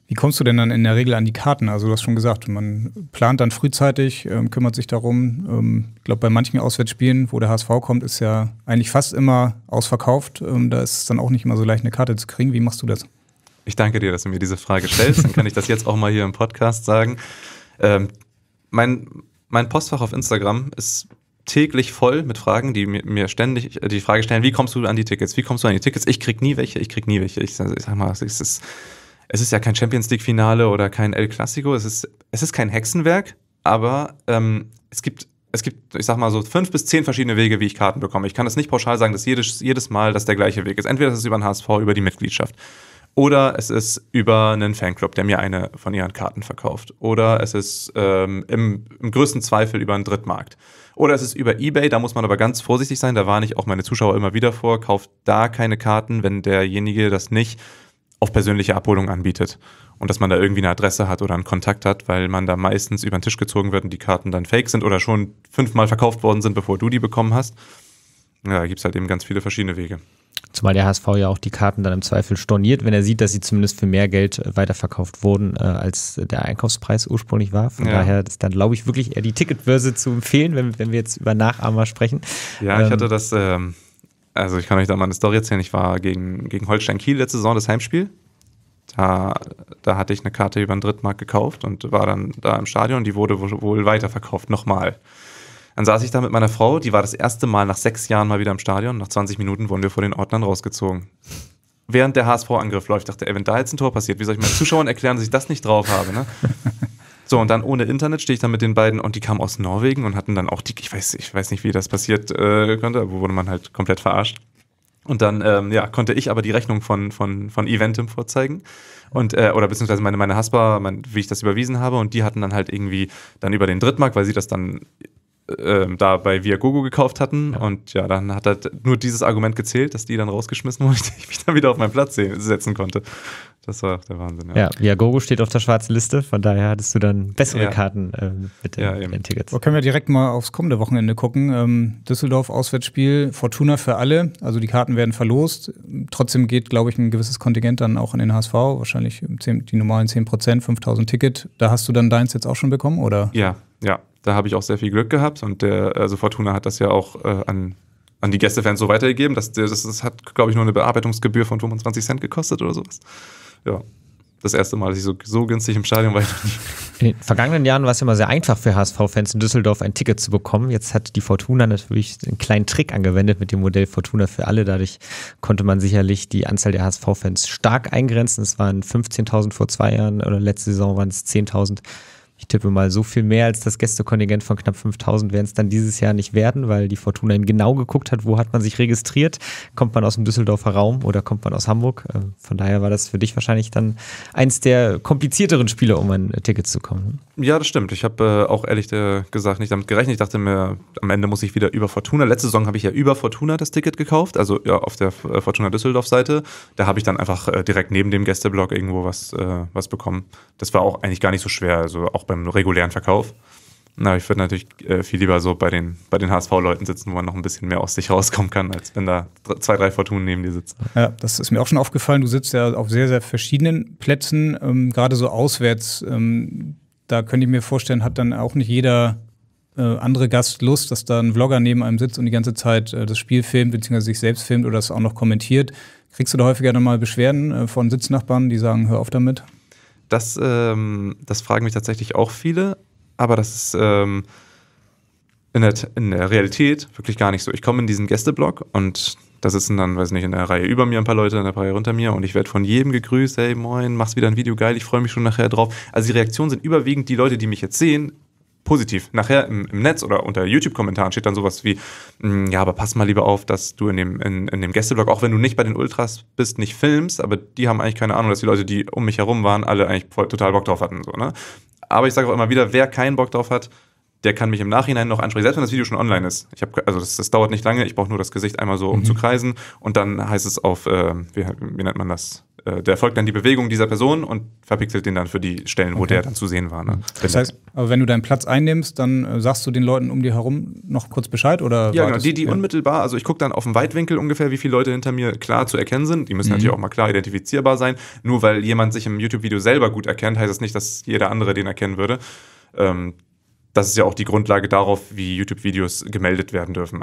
Wie kommst du denn dann in der Regel an die Karten? Also du hast schon gesagt, man plant dann frühzeitig, ähm, kümmert sich darum. Ähm, ich glaube, bei manchen Auswärtsspielen, wo der HSV kommt, ist ja eigentlich fast immer ausverkauft. Ähm, da ist es dann auch nicht immer so leicht, eine Karte zu kriegen. Wie machst du das? Ich danke dir, dass du mir diese Frage stellst. Dann kann ich das jetzt auch mal hier im Podcast sagen. Ähm, mein mein Postfach auf Instagram ist täglich voll mit Fragen, die mir ständig äh, die Frage stellen, wie kommst du an die Tickets? Wie kommst du an die Tickets? Ich krieg nie welche, ich krieg nie welche. Ich, ich sag mal, es ist, es ist ja kein Champions League Finale oder kein El Clasico, es ist, es ist kein Hexenwerk, aber ähm, es gibt es gibt, ich sag mal so, fünf bis zehn verschiedene Wege, wie ich Karten bekomme. Ich kann es nicht pauschal sagen, dass jedes, jedes Mal das der gleiche Weg ist. Entweder ist es über den HSV, über die Mitgliedschaft. Oder es ist über einen Fanclub, der mir eine von ihren Karten verkauft. Oder es ist ähm, im, im, größten Zweifel über einen Drittmarkt. Oder es ist über Ebay, da muss man aber ganz vorsichtig sein, da warne ich auch meine Zuschauer immer wieder vor, kauft da keine Karten, wenn derjenige das nicht auf persönliche Abholung anbietet. Und dass man da irgendwie eine Adresse hat oder einen Kontakt hat, weil man da meistens über den Tisch gezogen wird und die Karten dann fake sind oder schon fünfmal verkauft worden sind, bevor du die bekommen hast. Ja, da gibt es halt eben ganz viele verschiedene Wege. Zumal der HSV ja auch die Karten dann im Zweifel storniert, wenn er sieht, dass sie zumindest für mehr Geld äh, weiterverkauft wurden, äh, als äh, der Einkaufspreis ursprünglich war. Von ja. daher ist dann, glaube ich, wirklich eher die Ticketbörse zu empfehlen, wenn, wenn wir jetzt über Nachahmer sprechen. Ja, ähm, ich hatte das, ähm, also ich kann euch da mal eine Story erzählen. Ich war gegen, gegen Holstein Kiel letzte Saison das Heimspiel. Da, da hatte ich eine Karte über den Drittmarkt gekauft und war dann da im Stadion. Die wurde wohl weiterverkauft, nochmal. Dann saß ich da mit meiner Frau, die war das erste Mal nach sechs Jahren mal wieder im Stadion. Nach 20 Minuten wurden wir vor den Ordnern rausgezogen. Während der HSV-Angriff läuft, dachte er, wenn da jetzt ein Tor passiert, wie soll ich meinen Zuschauern erklären, dass ich das nicht drauf habe? Ne? So, und dann ohne Internet stehe ich dann mit den beiden und die kamen aus Norwegen und hatten dann auch die, ich weiß, ich weiß nicht, wie das passiert äh, könnte, aber wurde man halt komplett verarscht. Und dann ähm, ja, konnte ich aber die Rechnung von, von, von Eventim vorzeigen. Und, äh, oder beziehungsweise meine, meine Haspa, mein, wie ich das überwiesen habe. Und die hatten dann halt irgendwie dann über den Drittmark, weil sie das dann äh, da bei Viagogo gekauft hatten. Ja. Und ja, dann hat er nur dieses Argument gezählt, dass die dann rausgeschmissen wurden und ich mich dann wieder auf meinen Platz setzen konnte. Das war der Wahnsinn, ja. Ja, Viagogo steht auf der schwarzen Liste, von daher hattest du dann bessere ja. Karten ähm, mit den, ja, den Tickets. Da können wir direkt mal aufs kommende Wochenende gucken. Ähm, Düsseldorf Auswärtsspiel, Fortuna für alle. Also die Karten werden verlost. Trotzdem geht, glaube ich, ein gewisses Kontingent dann auch an den HSV. Wahrscheinlich die normalen 10 5000 Ticket. Da hast du dann deins jetzt auch schon bekommen, oder? Ja, ja, da habe ich auch sehr viel Glück gehabt und der, also Fortuna hat das ja auch äh, an, an die Gästefans so weitergegeben. Das, das, das hat, glaube ich, nur eine Bearbeitungsgebühr von 25 Cent gekostet oder sowas. Ja. Das erste Mal, dass ich so, so günstig im Stadion war. In den vergangenen Jahren war es immer sehr einfach für HSV-Fans in Düsseldorf ein Ticket zu bekommen. Jetzt hat die Fortuna natürlich einen kleinen Trick angewendet mit dem Modell Fortuna für alle. Dadurch konnte man sicherlich die Anzahl der HSV-Fans stark eingrenzen. Es waren 15.000 vor zwei Jahren oder letzte Saison waren es 10.000 ich tippe mal, so viel mehr als das Gästekontingent von knapp 5000 werden es dann dieses Jahr nicht werden, weil die Fortuna eben genau geguckt hat, wo hat man sich registriert. Kommt man aus dem Düsseldorfer Raum oder kommt man aus Hamburg? Äh, von daher war das für dich wahrscheinlich dann eins der komplizierteren Spiele, um an Ticket zu kommen. Ja, das stimmt. Ich habe äh, auch ehrlich äh, gesagt nicht damit gerechnet. Ich dachte mir, am Ende muss ich wieder über Fortuna. Letzte Saison habe ich ja über Fortuna das Ticket gekauft, also ja, auf der äh, Fortuna Düsseldorf-Seite. Da habe ich dann einfach äh, direkt neben dem Gästeblock irgendwo was, äh, was bekommen. Das war auch eigentlich gar nicht so schwer. Also auch bei beim regulären Verkauf. Na, ich würde natürlich äh, viel lieber so bei den, bei den HSV-Leuten sitzen, wo man noch ein bisschen mehr aus sich rauskommen kann, als wenn da zwei, drei Fortunen neben dir sitzen. Ja, das ist mir auch schon aufgefallen. Du sitzt ja auf sehr, sehr verschiedenen Plätzen, ähm, gerade so auswärts. Ähm, da könnte ich mir vorstellen, hat dann auch nicht jeder äh, andere Gast Lust, dass da ein Vlogger neben einem sitzt und die ganze Zeit äh, das Spiel filmt, beziehungsweise sich selbst filmt oder es auch noch kommentiert. Kriegst du da häufiger nochmal mal Beschwerden äh, von Sitznachbarn, die sagen, hör auf damit? das, ähm, das fragen mich tatsächlich auch viele, aber das ist ähm, in, der, in der Realität wirklich gar nicht so. Ich komme in diesen Gästeblock und da sitzen dann, weiß nicht, in der Reihe über mir ein paar Leute, in der Reihe unter mir und ich werde von jedem gegrüßt, hey moin, machst wieder ein Video, geil, ich freue mich schon nachher drauf. Also die Reaktionen sind überwiegend die Leute, die mich jetzt sehen, positiv. Nachher im, im Netz oder unter YouTube-Kommentaren steht dann sowas wie, hm, ja, aber pass mal lieber auf, dass du in dem, in, in dem Gästeblog, auch wenn du nicht bei den Ultras bist, nicht filmst, aber die haben eigentlich keine Ahnung, dass die Leute, die um mich herum waren, alle eigentlich voll, total Bock drauf hatten. So, ne? Aber ich sage auch immer wieder, wer keinen Bock drauf hat, der kann mich im Nachhinein noch ansprechen, selbst wenn das Video schon online ist. Ich habe also das, das, dauert nicht lange, ich brauche nur das Gesicht einmal so umzukreisen mhm. und dann heißt es auf, äh, wie, wie nennt man das? äh, der folgt dann die Bewegung dieser Person und verpixelt den dann für die Stellen, wo der dann zu sehen war. Ne? Mhm. Das heißt, aber wenn du deinen Platz einnimmst, dann äh, sagst du den Leuten um dir herum noch kurz Bescheid oder? Ja, genau, die, die ja. unmittelbar, also ich gucke dann auf dem Weitwinkel ungefähr, wie viele Leute hinter mir klar zu erkennen sind. Die müssen mhm. natürlich auch mal klar identifizierbar sein. Nur weil jemand sich im YouTube-Video selber gut erkennt, heißt das nicht, dass jeder andere den erkennen würde. Ähm, das ist ja auch die Grundlage darauf, wie YouTube-Videos gemeldet werden dürfen.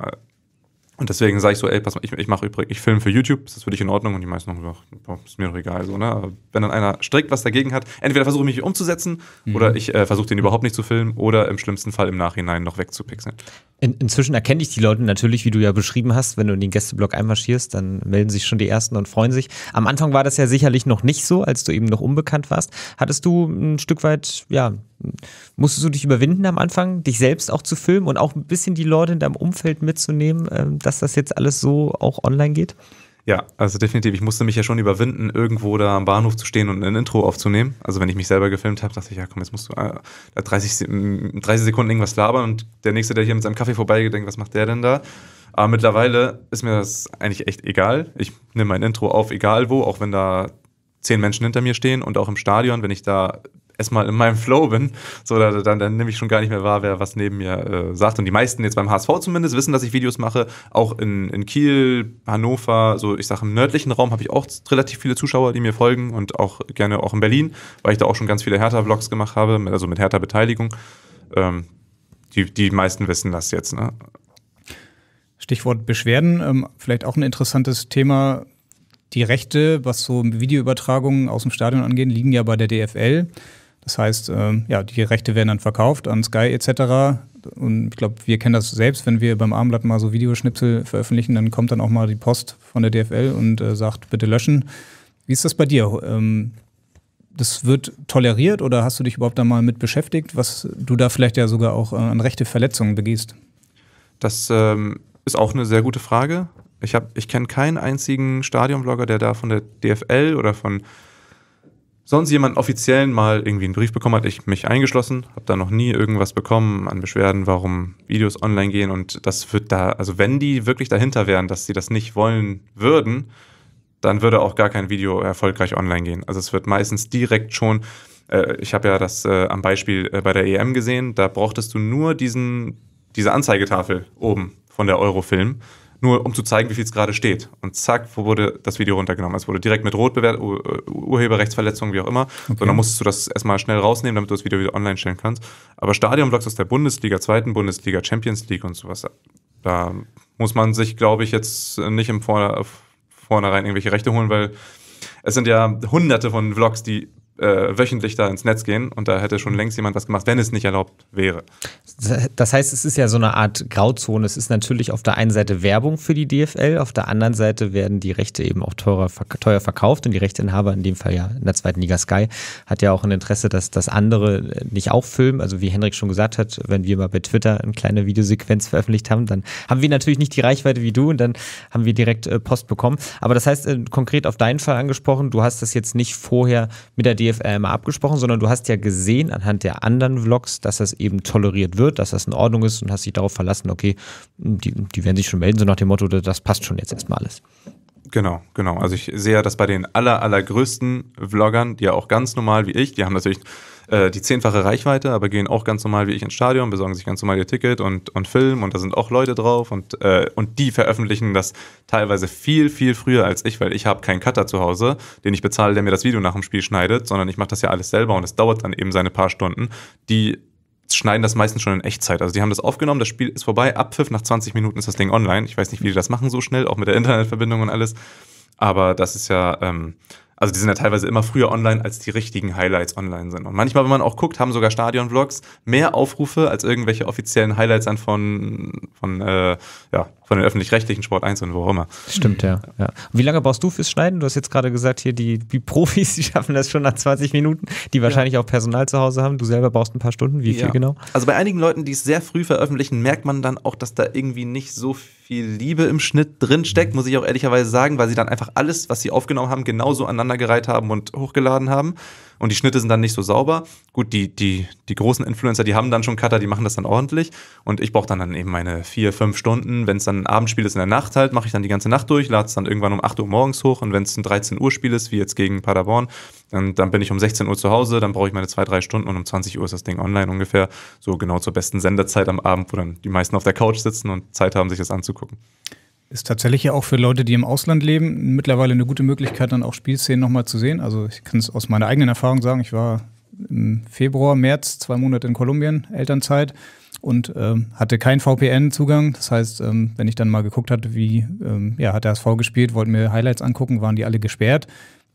Und deswegen sage ich so, ey, pass mal, ich, ich mache übrigens, ich filme für YouTube, ist das für dich in Ordnung. Und die meisten haben gesagt, boah, ist mir doch egal. So, ne? Aber wenn dann einer strikt was dagegen hat, entweder versuche ich mich umzusetzen mhm. oder ich äh, versuche den überhaupt nicht zu filmen oder im schlimmsten Fall im Nachhinein noch wegzupixeln. In, inzwischen erkenne ich die Leute natürlich, wie du ja beschrieben hast, wenn du in den Gästeblock einmarschierst, dann melden sich schon die Ersten und freuen sich. Am Anfang war das ja sicherlich noch nicht so, als du eben noch unbekannt warst. Hattest du ein Stück weit, ja, musstest du dich überwinden am Anfang, dich selbst auch zu filmen und auch ein bisschen die Leute in deinem Umfeld mitzunehmen, ähm, dass das jetzt alles so auch online geht? Ja, also definitiv. Ich musste mich ja schon überwinden, irgendwo da am Bahnhof zu stehen und ein Intro aufzunehmen. Also wenn ich mich selber gefilmt habe, dachte ich, ja komm, jetzt musst du äh, 30, 30 mm, Sekunden irgendwas labern und der Nächste, der hier mit seinem Kaffee vorbeigedenkt, was macht der denn da? Aber mittlerweile ist mir das eigentlich echt egal. Ich nehme mein Intro auf, egal wo, auch wenn da zehn Menschen hinter mir stehen und auch im Stadion, wenn ich da erstmal in meinem Flow bin, so dann, dann, dann nehme ich schon gar nicht mehr wahr, wer was neben mir äh, sagt. Und die meisten jetzt beim HSV zumindest wissen, dass ich Videos mache, auch in, in Kiel, Hannover, so ich sage im nördlichen Raum habe ich auch relativ viele Zuschauer, die mir folgen und auch gerne auch in Berlin, weil ich da auch schon ganz viele Hertha-Vlogs gemacht habe, also mit Hertha-Beteiligung. Ähm, die, die meisten wissen das jetzt. Ne? Stichwort Beschwerden, ähm, vielleicht auch ein interessantes Thema. Die Rechte, was so Videoübertragungen aus dem Stadion angeht, liegen ja bei der DFL. Das heißt, ähm, ja, die Rechte werden dann verkauft an Sky etc. Und ich glaube, wir kennen das selbst, wenn wir beim Armblatt mal so Videoschnipsel veröffentlichen, dann kommt dann auch mal die Post von der DFL und äh, sagt, bitte löschen. Wie ist das bei dir? Ähm, das wird toleriert oder hast du dich überhaupt da mal mit beschäftigt, was du da vielleicht ja sogar auch äh, an rechte Verletzungen begehst? Das ähm, ist auch eine sehr gute Frage. Ich, ich kenne keinen einzigen Stadionblogger, der da von der DFL oder von sonst jemand offiziellen mal irgendwie einen Brief bekommen hat, ich mich eingeschlossen, habe da noch nie irgendwas bekommen an Beschwerden, warum Videos online gehen und das wird da, also wenn die wirklich dahinter wären, dass sie das nicht wollen würden, dann würde auch gar kein Video erfolgreich online gehen. Also es wird meistens direkt schon, äh, ich habe ja das äh, am Beispiel äh, bei der EM gesehen, da brauchtest du nur diesen, diese Anzeigetafel oben von der Eurofilm nur um zu zeigen, wie viel es gerade steht. Und zack, wurde das Video runtergenommen. Es wurde direkt mit Rot bewertet, Urheberrechtsverletzung, wie auch immer. Okay. Und dann musstest du das erstmal schnell rausnehmen, damit du das Video wieder online stellen kannst. Aber Stadionblogs aus der Bundesliga, zweiten Bundesliga, Champions League und sowas, da muss man sich, glaube ich, jetzt nicht im Vorder vornherein irgendwelche Rechte holen, weil es sind ja hunderte von Vlogs, die äh, wöchentlich da ins Netz gehen und da hätte schon längst jemand was gemacht, wenn es nicht erlaubt wäre. Das heißt, es ist ja so eine Art Grauzone. Es ist natürlich auf der einen Seite Werbung für die DFL, auf der anderen Seite werden die Rechte eben auch teurer, teuer verkauft und die Rechteinhaber, in dem Fall ja in der zweiten Liga Sky, hat ja auch ein Interesse, dass das andere nicht auch filmen. Also wie Henrik schon gesagt hat, wenn wir mal bei Twitter eine kleine Videosequenz veröffentlicht haben, dann haben wir natürlich nicht die Reichweite wie du und dann haben wir direkt äh, Post bekommen. Aber das heißt, äh, konkret auf deinen Fall angesprochen, du hast das jetzt nicht vorher mit der DFL DFL mal abgesprochen, sondern du hast ja gesehen anhand der anderen Vlogs, dass das eben toleriert wird, dass das in Ordnung ist und hast dich darauf verlassen, okay, die, die werden sich schon melden, so nach dem Motto, das passt schon jetzt erstmal alles. Genau, genau. Also ich sehe ja, dass bei den aller, allergrößten Vloggern, die ja auch ganz normal wie ich, die haben natürlich äh, die zehnfache Reichweite, aber gehen auch ganz normal wie ich ins Stadion, besorgen sich ganz normal ihr Ticket und, und filmen und da sind auch Leute drauf und, äh, und die veröffentlichen das teilweise viel, viel früher als ich, weil ich habe keinen Cutter zu Hause, den ich bezahle, der mir das Video nach dem Spiel schneidet, sondern ich mache das ja alles selber und es dauert dann eben seine paar Stunden. Die schneiden das meistens schon in Echtzeit. Also die haben das aufgenommen, das Spiel ist vorbei, Abpfiff, nach 20 Minuten ist das Ding online. Ich weiß nicht, wie die das machen so schnell, auch mit der Internetverbindung und alles. Aber das ist ja, ähm, also die sind ja teilweise immer früher online, als die richtigen Highlights online sind. Und manchmal, wenn man auch guckt, haben sogar Stadionvlogs mehr Aufrufe als irgendwelche offiziellen Highlights dann von, von, äh, ja, von den öffentlich-rechtlichen Sport 1 und wo auch immer. Stimmt, ja. ja. Wie lange brauchst du fürs Schneiden? Du hast jetzt gerade gesagt, hier die, die Profis, die schaffen das schon nach 20 Minuten, die wahrscheinlich ja. auch Personal zu Hause haben. Du selber brauchst ein paar Stunden. Wie viel ja. genau? Also bei einigen Leuten, die es sehr früh veröffentlichen, merkt man dann auch, dass da irgendwie nicht so viel Liebe im Schnitt drinsteckt, steckt, muss ich auch ehrlicherweise sagen, weil sie dann einfach alles, was sie aufgenommen haben, genauso aneinander aneinandergereiht haben und hochgeladen haben. Und die Schnitte sind dann nicht so sauber. Gut, die, die, die großen Influencer, die haben dann schon Cutter, die machen das dann ordentlich. Und ich brauche dann, dann eben meine vier, fünf Stunden. Wenn es dann ein Abendspiel ist in der Nacht halt, mache ich dann die ganze Nacht durch, lade es dann irgendwann um 8 Uhr morgens hoch. Und wenn es ein 13 Uhr Spiel ist, wie jetzt gegen Paderborn, dann, dann bin ich um 16 Uhr zu Hause, dann brauche ich meine zwei, drei Stunden und um 20 Uhr ist das Ding online ungefähr. So genau zur besten Senderzeit am Abend, wo dann die meisten auf der Couch sitzen und Zeit haben, sich das anzugucken. Ist tatsächlich ja auch für Leute, die im Ausland leben, mittlerweile eine gute Möglichkeit, dann auch Spielszenen nochmal zu sehen. Also ich kann es aus meiner eigenen Erfahrung sagen, ich war im Februar, März, zwei Monate in Kolumbien, Elternzeit und ähm, hatte keinen VPN-Zugang. Das heißt, ähm, wenn ich dann mal geguckt hatte, wie ähm, ja, hat der HSV gespielt, wollten mir Highlights angucken, waren die alle gesperrt.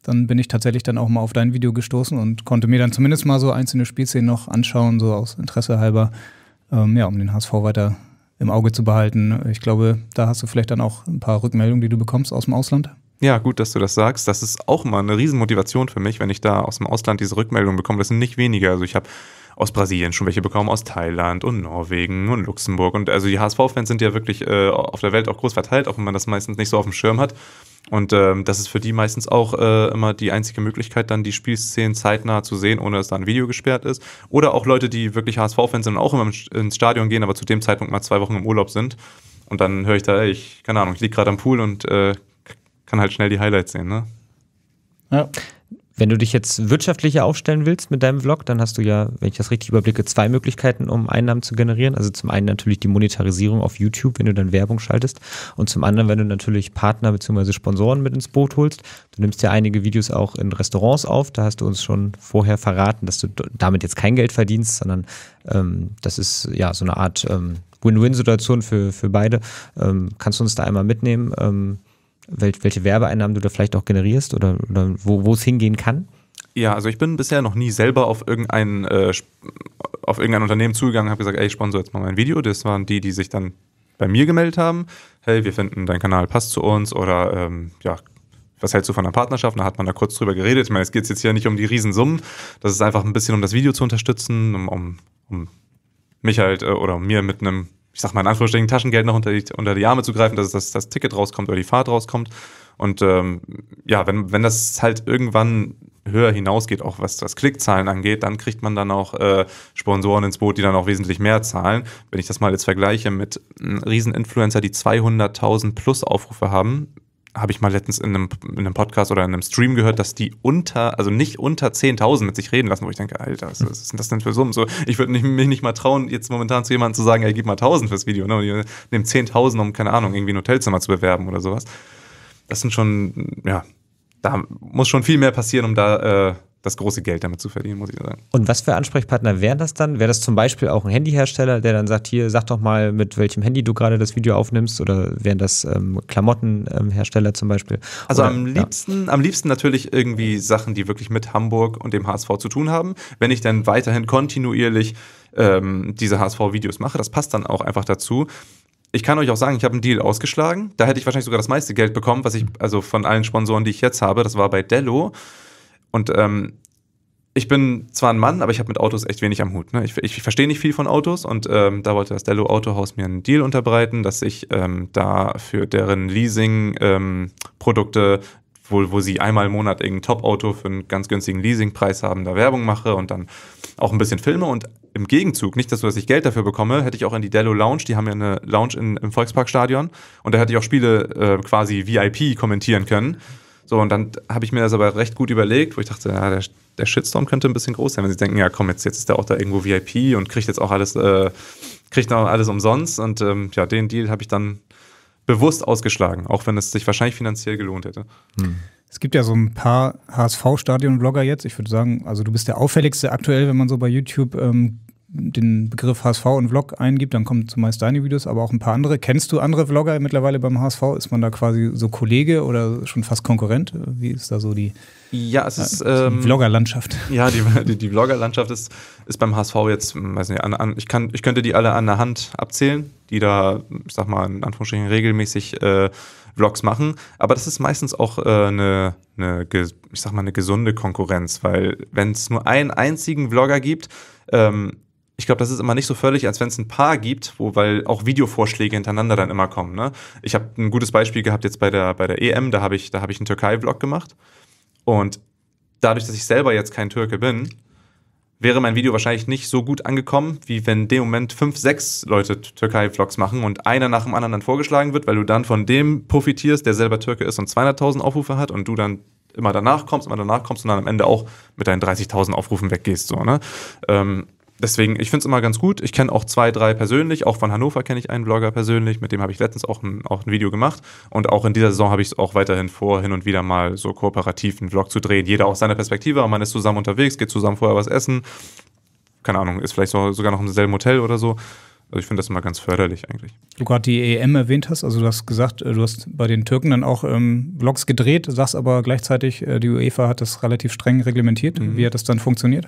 Dann bin ich tatsächlich dann auch mal auf dein Video gestoßen und konnte mir dann zumindest mal so einzelne Spielszenen noch anschauen, so aus Interesse halber, ähm, ja, um den HSV weiter im Auge zu behalten. Ich glaube, da hast du vielleicht dann auch ein paar Rückmeldungen, die du bekommst aus dem Ausland. Ja, gut, dass du das sagst. Das ist auch mal eine Riesenmotivation für mich, wenn ich da aus dem Ausland diese Rückmeldungen bekomme. Das sind nicht wenige. Also ich habe aus Brasilien schon welche bekommen, aus Thailand und Norwegen und Luxemburg. Und also die HSV-Fans sind ja wirklich äh, auf der Welt auch groß verteilt, auch wenn man das meistens nicht so auf dem Schirm hat. Und ähm, das ist für die meistens auch äh, immer die einzige Möglichkeit, dann die Spielszenen zeitnah zu sehen, ohne dass da ein Video gesperrt ist. Oder auch Leute, die wirklich HSV-Fans sind und auch immer ins Stadion gehen, aber zu dem Zeitpunkt mal zwei Wochen im Urlaub sind. Und dann höre ich da, ey, ich, keine Ahnung, ich liege gerade am Pool und äh, kann halt schnell die Highlights sehen, ne? Ja. Wenn du dich jetzt wirtschaftlicher aufstellen willst mit deinem Vlog, dann hast du ja, wenn ich das richtig überblicke, zwei Möglichkeiten, um Einnahmen zu generieren. Also zum einen natürlich die Monetarisierung auf YouTube, wenn du dann Werbung schaltest. Und zum anderen, wenn du natürlich Partner bzw. Sponsoren mit ins Boot holst. Du nimmst ja einige Videos auch in Restaurants auf. Da hast du uns schon vorher verraten, dass du damit jetzt kein Geld verdienst, sondern ähm, das ist ja so eine Art ähm, Win-Win-Situation für, für beide. Ähm, kannst du uns da einmal mitnehmen? Ähm, welche Werbeeinnahmen du da vielleicht auch generierst oder, oder wo es hingehen kann? Ja, also ich bin bisher noch nie selber auf irgendein, äh, auf irgendein Unternehmen zugegangen und habe gesagt, ey, ich sponsor jetzt mal mein Video. Das waren die, die sich dann bei mir gemeldet haben. Hey, wir finden, dein Kanal passt zu uns oder ähm, ja, was hältst du von einer Partnerschaft? Da hat man da kurz drüber geredet. Ich meine, es geht jetzt hier nicht um die Riesensummen. Das ist einfach ein bisschen, um das Video zu unterstützen, um, um, mich halt äh, oder um mir mit einem ich sag mal in Anführungsstrichen, Taschengeld noch unter die, unter die Arme zu greifen, dass das, das Ticket rauskommt oder die Fahrt rauskommt. Und ähm, ja, wenn, wenn das halt irgendwann höher hinausgeht, auch was das Klickzahlen angeht, dann kriegt man dann auch äh, Sponsoren ins Boot, die dann auch wesentlich mehr zahlen. Wenn ich das mal jetzt vergleiche mit Riesen-Influencer, die 200.000 plus Aufrufe haben, habe ich mal letztens in einem, in einem, Podcast oder in einem Stream gehört, dass die unter, also nicht unter 10.000 mit sich reden lassen, wo ich denke, Alter, was, was ist denn das denn für Summen? So, ich würde mich nicht mal trauen, jetzt momentan zu jemandem zu sagen, ey, gib mal 1.000 fürs Video, ne? Und nimm 10.000, um, keine Ahnung, irgendwie ein Hotelzimmer zu bewerben oder sowas. Das sind schon, ja, da muss schon viel mehr passieren, um da äh, das große Geld damit zu verdienen, muss ich sagen. Und was für Ansprechpartner wären das dann? Wäre das zum Beispiel auch ein Handyhersteller, der dann sagt, hier, sag doch mal, mit welchem Handy du gerade das Video aufnimmst? Oder wären das ähm, Klamottenhersteller ähm, zum Beispiel? Also oder, am liebsten, ja. am liebsten natürlich irgendwie Sachen, die wirklich mit Hamburg und dem HSV zu tun haben. Wenn ich dann weiterhin kontinuierlich ähm, diese HSV-Videos mache, das passt dann auch einfach dazu. Ich kann euch auch sagen, ich habe einen Deal ausgeschlagen. Da hätte ich wahrscheinlich sogar das meiste Geld bekommen, was ich, also von allen Sponsoren, die ich jetzt habe, das war bei Dello. Und ähm, ich bin zwar ein Mann, aber ich habe mit Autos echt wenig am Hut. Ne? Ich, ich, ich verstehe nicht viel von Autos und ähm, da wollte das Dello Autohaus mir einen Deal unterbreiten, dass ich ähm, da für deren Leasing-Produkte ähm, wo, wo sie einmal im Monat irgendein Top-Auto für einen ganz günstigen Leasingpreis haben, da Werbung mache und dann auch ein bisschen filme. Und im Gegenzug, nicht dass, so, dass ich Geld dafür bekomme, hätte ich auch in die Dello Lounge, die haben ja eine Lounge in, im Volksparkstadion und da hätte ich auch Spiele äh, quasi VIP kommentieren können. So, und dann habe ich mir das aber recht gut überlegt, wo ich dachte, ja, der, der Shitstorm könnte ein bisschen groß sein, wenn sie denken, ja komm, jetzt, jetzt ist der auch da irgendwo VIP und kriegt jetzt auch alles, äh, kriegt auch alles umsonst. Und ähm, ja, den Deal habe ich dann bewusst ausgeschlagen, auch wenn es sich wahrscheinlich finanziell gelohnt hätte. Hm. Es gibt ja so ein paar HSV-Stadion-Blogger jetzt. Ich würde sagen, also du bist der auffälligste aktuell, wenn man so bei YouTube ähm, den Begriff HSV und Vlog eingibt, dann kommen zumeist deine Videos, aber auch ein paar andere. Kennst du andere Vlogger mittlerweile beim HSV? Ist man da quasi so Kollege oder schon fast Konkurrent? Wie ist da so die, ja, es äh, ist, ähm, die Vloggerlandschaft? Ja, die, die, die Vloggerlandschaft ist, ist beim HSV jetzt, weiß nicht, an, an, ich, kann, ich könnte die alle an der Hand abzählen, die da, ich sag mal, in Anführungsstrichen regelmäßig äh, Vlogs machen. Aber das ist meistens auch äh, eine, äh, ich sag mal, eine gesunde Konkurrenz, weil wenn es nur einen einzigen Vlogger gibt, ähm, ich glaube, das ist immer nicht so völlig, als wenn es ein Paar gibt, wo, weil auch Videovorschläge hintereinander dann immer kommen. Ne? Ich habe ein gutes Beispiel gehabt jetzt bei der, bei der EM, da habe ich, hab ich einen Türkei-Vlog gemacht. Und dadurch, dass ich selber jetzt kein Türke bin, wäre mein Video wahrscheinlich nicht so gut angekommen, wie wenn in dem Moment fünf, sechs Leute Türkei-Vlogs machen und einer nach dem anderen dann vorgeschlagen wird, weil du dann von dem profitierst, der selber Türke ist und 200.000 Aufrufe hat und du dann immer danach kommst, immer danach kommst und dann am Ende auch mit deinen 30.000 Aufrufen weggehst. So, ne? Ähm, deswegen, ich finde es immer ganz gut. Ich kenne auch zwei, drei persönlich. Auch von Hannover kenne ich einen Blogger persönlich. Mit dem habe ich letztens auch ein, auch ein Video gemacht. Und auch in dieser Saison habe ich es auch weiterhin vor, hin und wieder mal so kooperativ einen Vlog zu drehen. Jeder aus seiner Perspektive. Aber man ist zusammen unterwegs, geht zusammen vorher was essen. Keine Ahnung, ist vielleicht so, sogar noch im selben Hotel oder so. Also ich finde das immer ganz förderlich eigentlich. Du gerade die EM erwähnt hast, also du hast gesagt, äh, du hast bei den Türken dann auch ähm, Vlogs gedreht, sagst aber gleichzeitig, äh, die UEFA hat das relativ streng reglementiert. Mhm. Wie hat das dann funktioniert?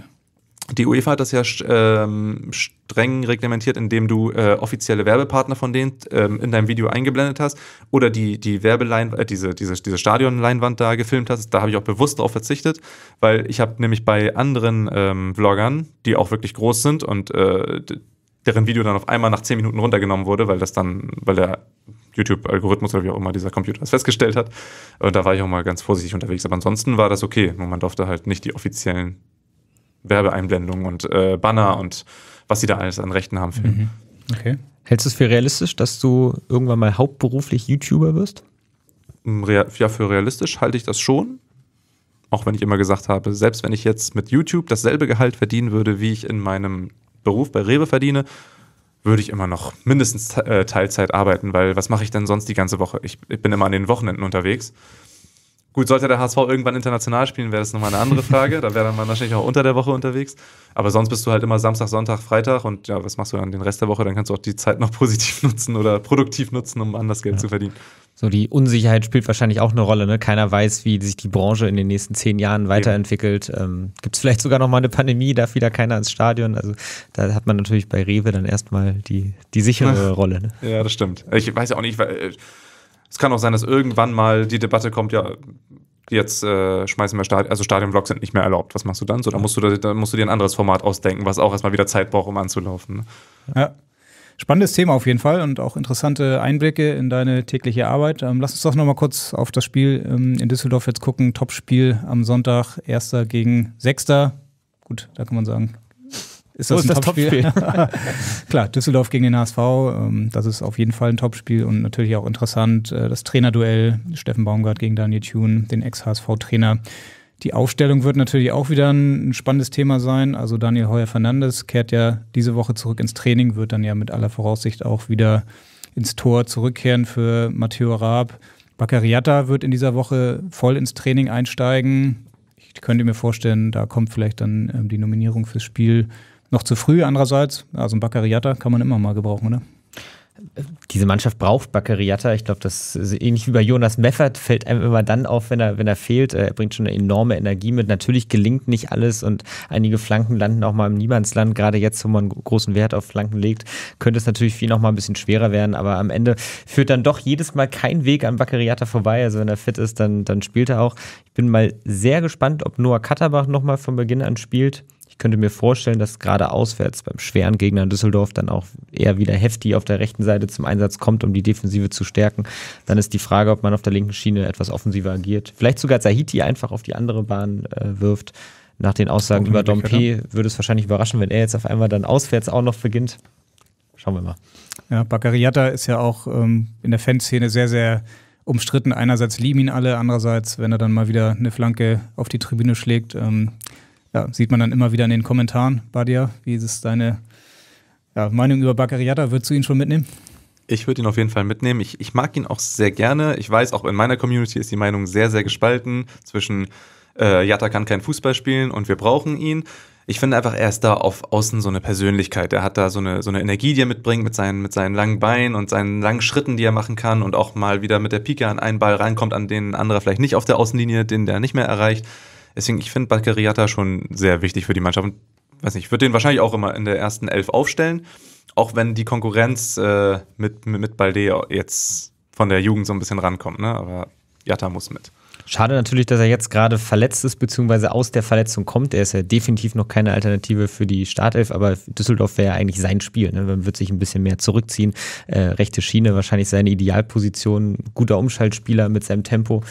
Die UEFA hat das ja ähm, streng reglementiert, indem du äh, offizielle Werbepartner von denen ähm, in deinem Video eingeblendet hast oder die, die Werbeleinwand, äh, diese, diese, diese Stadionleinwand da gefilmt hast. Da habe ich auch bewusst darauf verzichtet, weil ich habe nämlich bei anderen ähm, Vloggern, die auch wirklich groß sind und äh, deren Video dann auf einmal nach 10 Minuten runtergenommen wurde, weil das dann, weil der YouTube-Algorithmus oder wie auch immer dieser Computer das festgestellt hat. Und da war ich auch mal ganz vorsichtig unterwegs. Aber ansonsten war das okay. Nur man durfte halt nicht die offiziellen Werbeeinblendungen und äh, Banner mhm. und was sie da alles an Rechten haben. Mhm. Okay. Hältst du es für realistisch, dass du irgendwann mal hauptberuflich YouTuber wirst? Mm, ja, für realistisch halte ich das schon. Auch wenn ich immer gesagt habe, selbst wenn ich jetzt mit YouTube dasselbe Gehalt verdienen würde, wie ich in meinem Beruf bei Rewe verdiene, würde ich immer noch mindestens äh, Teilzeit arbeiten, weil was mache ich denn sonst die ganze Woche? Ich, bin immer an den Wochenenden unterwegs. Gut, sollte der HSV irgendwann international spielen, wäre das nochmal eine andere Frage. da wäre dann wahrscheinlich auch unter der Woche unterwegs. Aber sonst bist du halt immer Samstag, Sonntag, Freitag und ja, was machst du dann den Rest der Woche? Dann kannst du auch die Zeit noch positiv nutzen oder produktiv nutzen, um anders Geld ja. zu verdienen. So, die Unsicherheit spielt wahrscheinlich auch eine Rolle. Ne? Keiner weiß, wie sich die Branche in den nächsten zehn Jahren weiterentwickelt. Ähm, Gibt es vielleicht sogar nochmal eine Pandemie, darf wieder keiner ins Stadion. Also da hat man natürlich bei Rewe dann erstmal die, die sichere Rolle. Ne? Ja, das stimmt. Ich weiß ja auch nicht, weil äh, es kann auch sein, dass irgendwann mal die Debatte kommt, ja, jetzt äh, schmeißen wir Stadion, also Stadionvlogs sind nicht mehr erlaubt. Was machst du dann so? Dann musst du, dann musst du dir ein anderes Format ausdenken, was auch erstmal wieder Zeit braucht, um anzulaufen. Ne? Ja. Spannendes Thema auf jeden Fall und auch interessante Einblicke in deine tägliche Arbeit. Ähm, lass uns doch nochmal kurz auf das Spiel ähm, in Düsseldorf jetzt gucken. Topspiel am Sonntag, Erster gegen Sechster. Gut, da kann man sagen, ist das, oh, ist ein Topspiel. Top Klar, Düsseldorf gegen den HSV, ähm, das ist auf jeden Fall ein Topspiel und natürlich auch interessant. Äh, das Trainerduell, Steffen Baumgart gegen Daniel Thune, den Ex-HSV-Trainer. Die Aufstellung wird natürlich auch wieder ein spannendes Thema sein. Also Daniel Heuer Fernandes kehrt ja diese Woche zurück ins Training, wird dann ja mit aller Voraussicht auch wieder ins Tor zurückkehren für Matteo Raab. Bakariata wird in dieser Woche voll ins Training einsteigen. Ich könnte mir vorstellen, da kommt vielleicht dann ähm, die Nominierung fürs Spiel noch zu früh. Andererseits, also ein Baccariata kann man immer mal gebrauchen, oder? Diese Mannschaft braucht Baccariata. Ich glaube, das ist ähnlich wie bei Jonas Meffert, fällt einem immer dann auf, wenn er, wenn er fehlt. Er bringt schon eine enorme Energie mit. Natürlich gelingt nicht alles und einige Flanken landen auch mal im Niemandsland. Gerade jetzt, wo man großen Wert auf Flanken legt, könnte es natürlich viel noch mal ein bisschen schwerer werden. Aber am Ende führt dann doch jedes Mal kein Weg an Baccariata vorbei. Also wenn er fit ist, dann, dann spielt er auch. Ich bin mal sehr gespannt, ob Noah Katterbach noch mal von Beginn an spielt ich könnte mir vorstellen, dass gerade auswärts beim schweren Gegner in Düsseldorf dann auch eher wieder heftig auf der rechten Seite zum Einsatz kommt, um die Defensive zu stärken. Dann ist die Frage, ob man auf der linken Schiene etwas offensiver agiert. Vielleicht sogar Zahiti einfach auf die andere Bahn äh, wirft. Nach den Aussagen über Dompe würde es wahrscheinlich überraschen, wenn er jetzt auf einmal dann auswärts auch noch beginnt. Schauen wir mal. Ja, Baccariata ist ja auch ähm, in der Fanszene sehr, sehr umstritten. Einerseits lieben ihn alle, andererseits, wenn er dann mal wieder eine Flanke auf die Tribüne schlägt, ähm, ja, sieht man dann immer wieder in den Kommentaren bei dir. Wie ist deine ja, Meinung über Baccariata? Würdest du ihn schon mitnehmen? Ich würde ihn auf jeden Fall mitnehmen. Ich, ich mag ihn auch sehr gerne. Ich weiß, auch in meiner Community ist die Meinung sehr, sehr gespalten zwischen äh, Jatta kann kein Fußball spielen und wir brauchen ihn. Ich finde einfach, er ist da auf Außen so eine Persönlichkeit. Er hat da so eine, so eine Energie, die er mitbringt mit seinen, mit seinen langen Beinen und seinen langen Schritten, die er machen kann und auch mal wieder mit der Pike an einen Ball reinkommt, an den ein anderer vielleicht nicht auf der Außenlinie, den der nicht mehr erreicht. Deswegen, ich finde Baccarriata schon sehr wichtig für die Mannschaft. weiß nicht, ich würde den wahrscheinlich auch immer in der ersten Elf aufstellen, auch wenn die Konkurrenz äh, mit, mit, mit Balde jetzt von der Jugend so ein bisschen rankommt. Ne? Aber Jatta muss mit. Schade natürlich, dass er jetzt gerade verletzt ist, beziehungsweise aus der Verletzung kommt. Er ist ja definitiv noch keine Alternative für die Startelf, aber Düsseldorf wäre ja eigentlich sein Spiel. Ne? Man wird sich ein bisschen mehr zurückziehen. Äh, rechte Schiene, wahrscheinlich seine Idealposition. Guter Umschaltspieler mit seinem Tempo.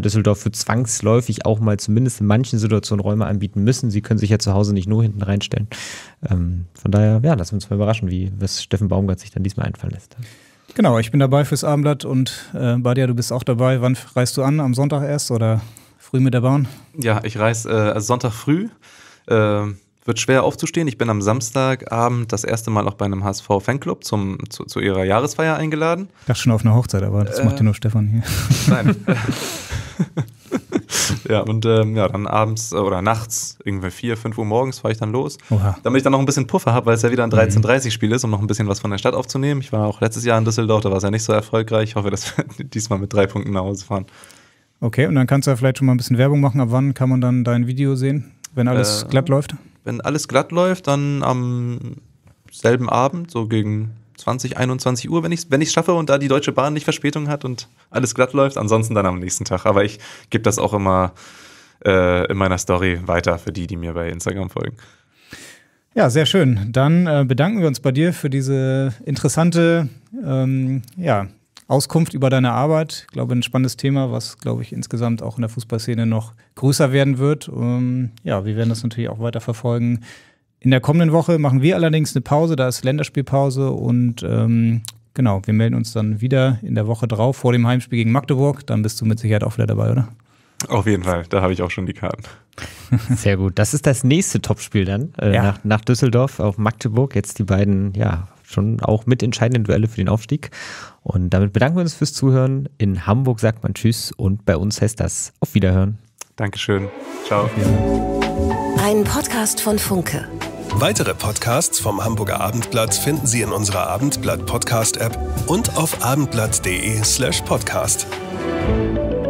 Düsseldorf wird zwangsläufig auch mal zumindest in manchen Situationen Räume anbieten müssen. Sie können sich ja zu Hause nicht nur hinten reinstellen. Ähm, von daher, ja, lassen wir uns mal überraschen, wie was Steffen Baumgart sich dann diesmal einfallen lässt. Genau, ich bin dabei fürs Abendblatt und äh, Badia, du bist auch dabei. Wann reist du an? Am Sonntag erst oder früh mit der Bahn? Ja, ich reise äh, also Sonntag früh. Äh, wird schwer aufzustehen. Ich bin am Samstagabend das erste Mal auch bei einem HSV-Fanclub zu, zu, ihrer Jahresfeier eingeladen. Ich dachte schon auf eine Hochzeit, aber das äh, macht ja nur Stefan hier. Nein. ja, und ähm, ja, dann abends äh, oder nachts, irgendwie 4, 5 Uhr morgens fahre ich dann los. Oha. Damit ich dann noch ein bisschen Puffer habe, weil es ja wieder ein 13.30-Spiel mhm. ist, um noch ein bisschen was von der Stadt aufzunehmen. Ich war auch letztes Jahr in Düsseldorf, da war es ja nicht so erfolgreich. Ich hoffe, dass wir diesmal mit drei Punkten nach Hause fahren. Okay, und dann kannst du ja vielleicht schon mal ein bisschen Werbung machen. Ab wann kann man dann dein Video sehen, wenn alles äh, glatt läuft? Wenn alles glatt läuft, dann am selben Abend, so gegen 20, 21 Uhr, wenn ich es wenn schaffe und da die Deutsche Bahn nicht Verspätung hat und alles glatt läuft. Ansonsten dann am nächsten Tag. Aber ich gebe das auch immer äh, in meiner Story weiter für die, die mir bei Instagram folgen. Ja, sehr schön. Dann äh, bedanken wir uns bei dir für diese interessante ähm, ja, Auskunft über deine Arbeit. Ich glaube, ein spannendes Thema, was, glaube ich, insgesamt auch in der Fußballszene noch größer werden wird. Ähm, ja, wir werden das natürlich auch weiter verfolgen in der kommenden Woche machen wir allerdings eine Pause, da ist Länderspielpause und ähm, genau, wir melden uns dann wieder in der Woche drauf vor dem Heimspiel gegen Magdeburg. Dann bist du mit Sicherheit auch wieder dabei, oder? Auf jeden Fall, da habe ich auch schon die Karten. Sehr gut. Das ist das nächste Topspiel dann äh, ja. nach, nach Düsseldorf auf Magdeburg. Jetzt die beiden, ja, schon auch mitentscheidenden Duelle für den Aufstieg. Und damit bedanken wir uns fürs Zuhören. In Hamburg sagt man Tschüss und bei uns heißt das Auf Wiederhören. Dankeschön. Ciao. Ein Podcast von Funke. Weitere Podcasts vom Hamburger Abendblatt finden Sie in unserer Abendblatt Podcast App und auf abendblatt.de/podcast. slash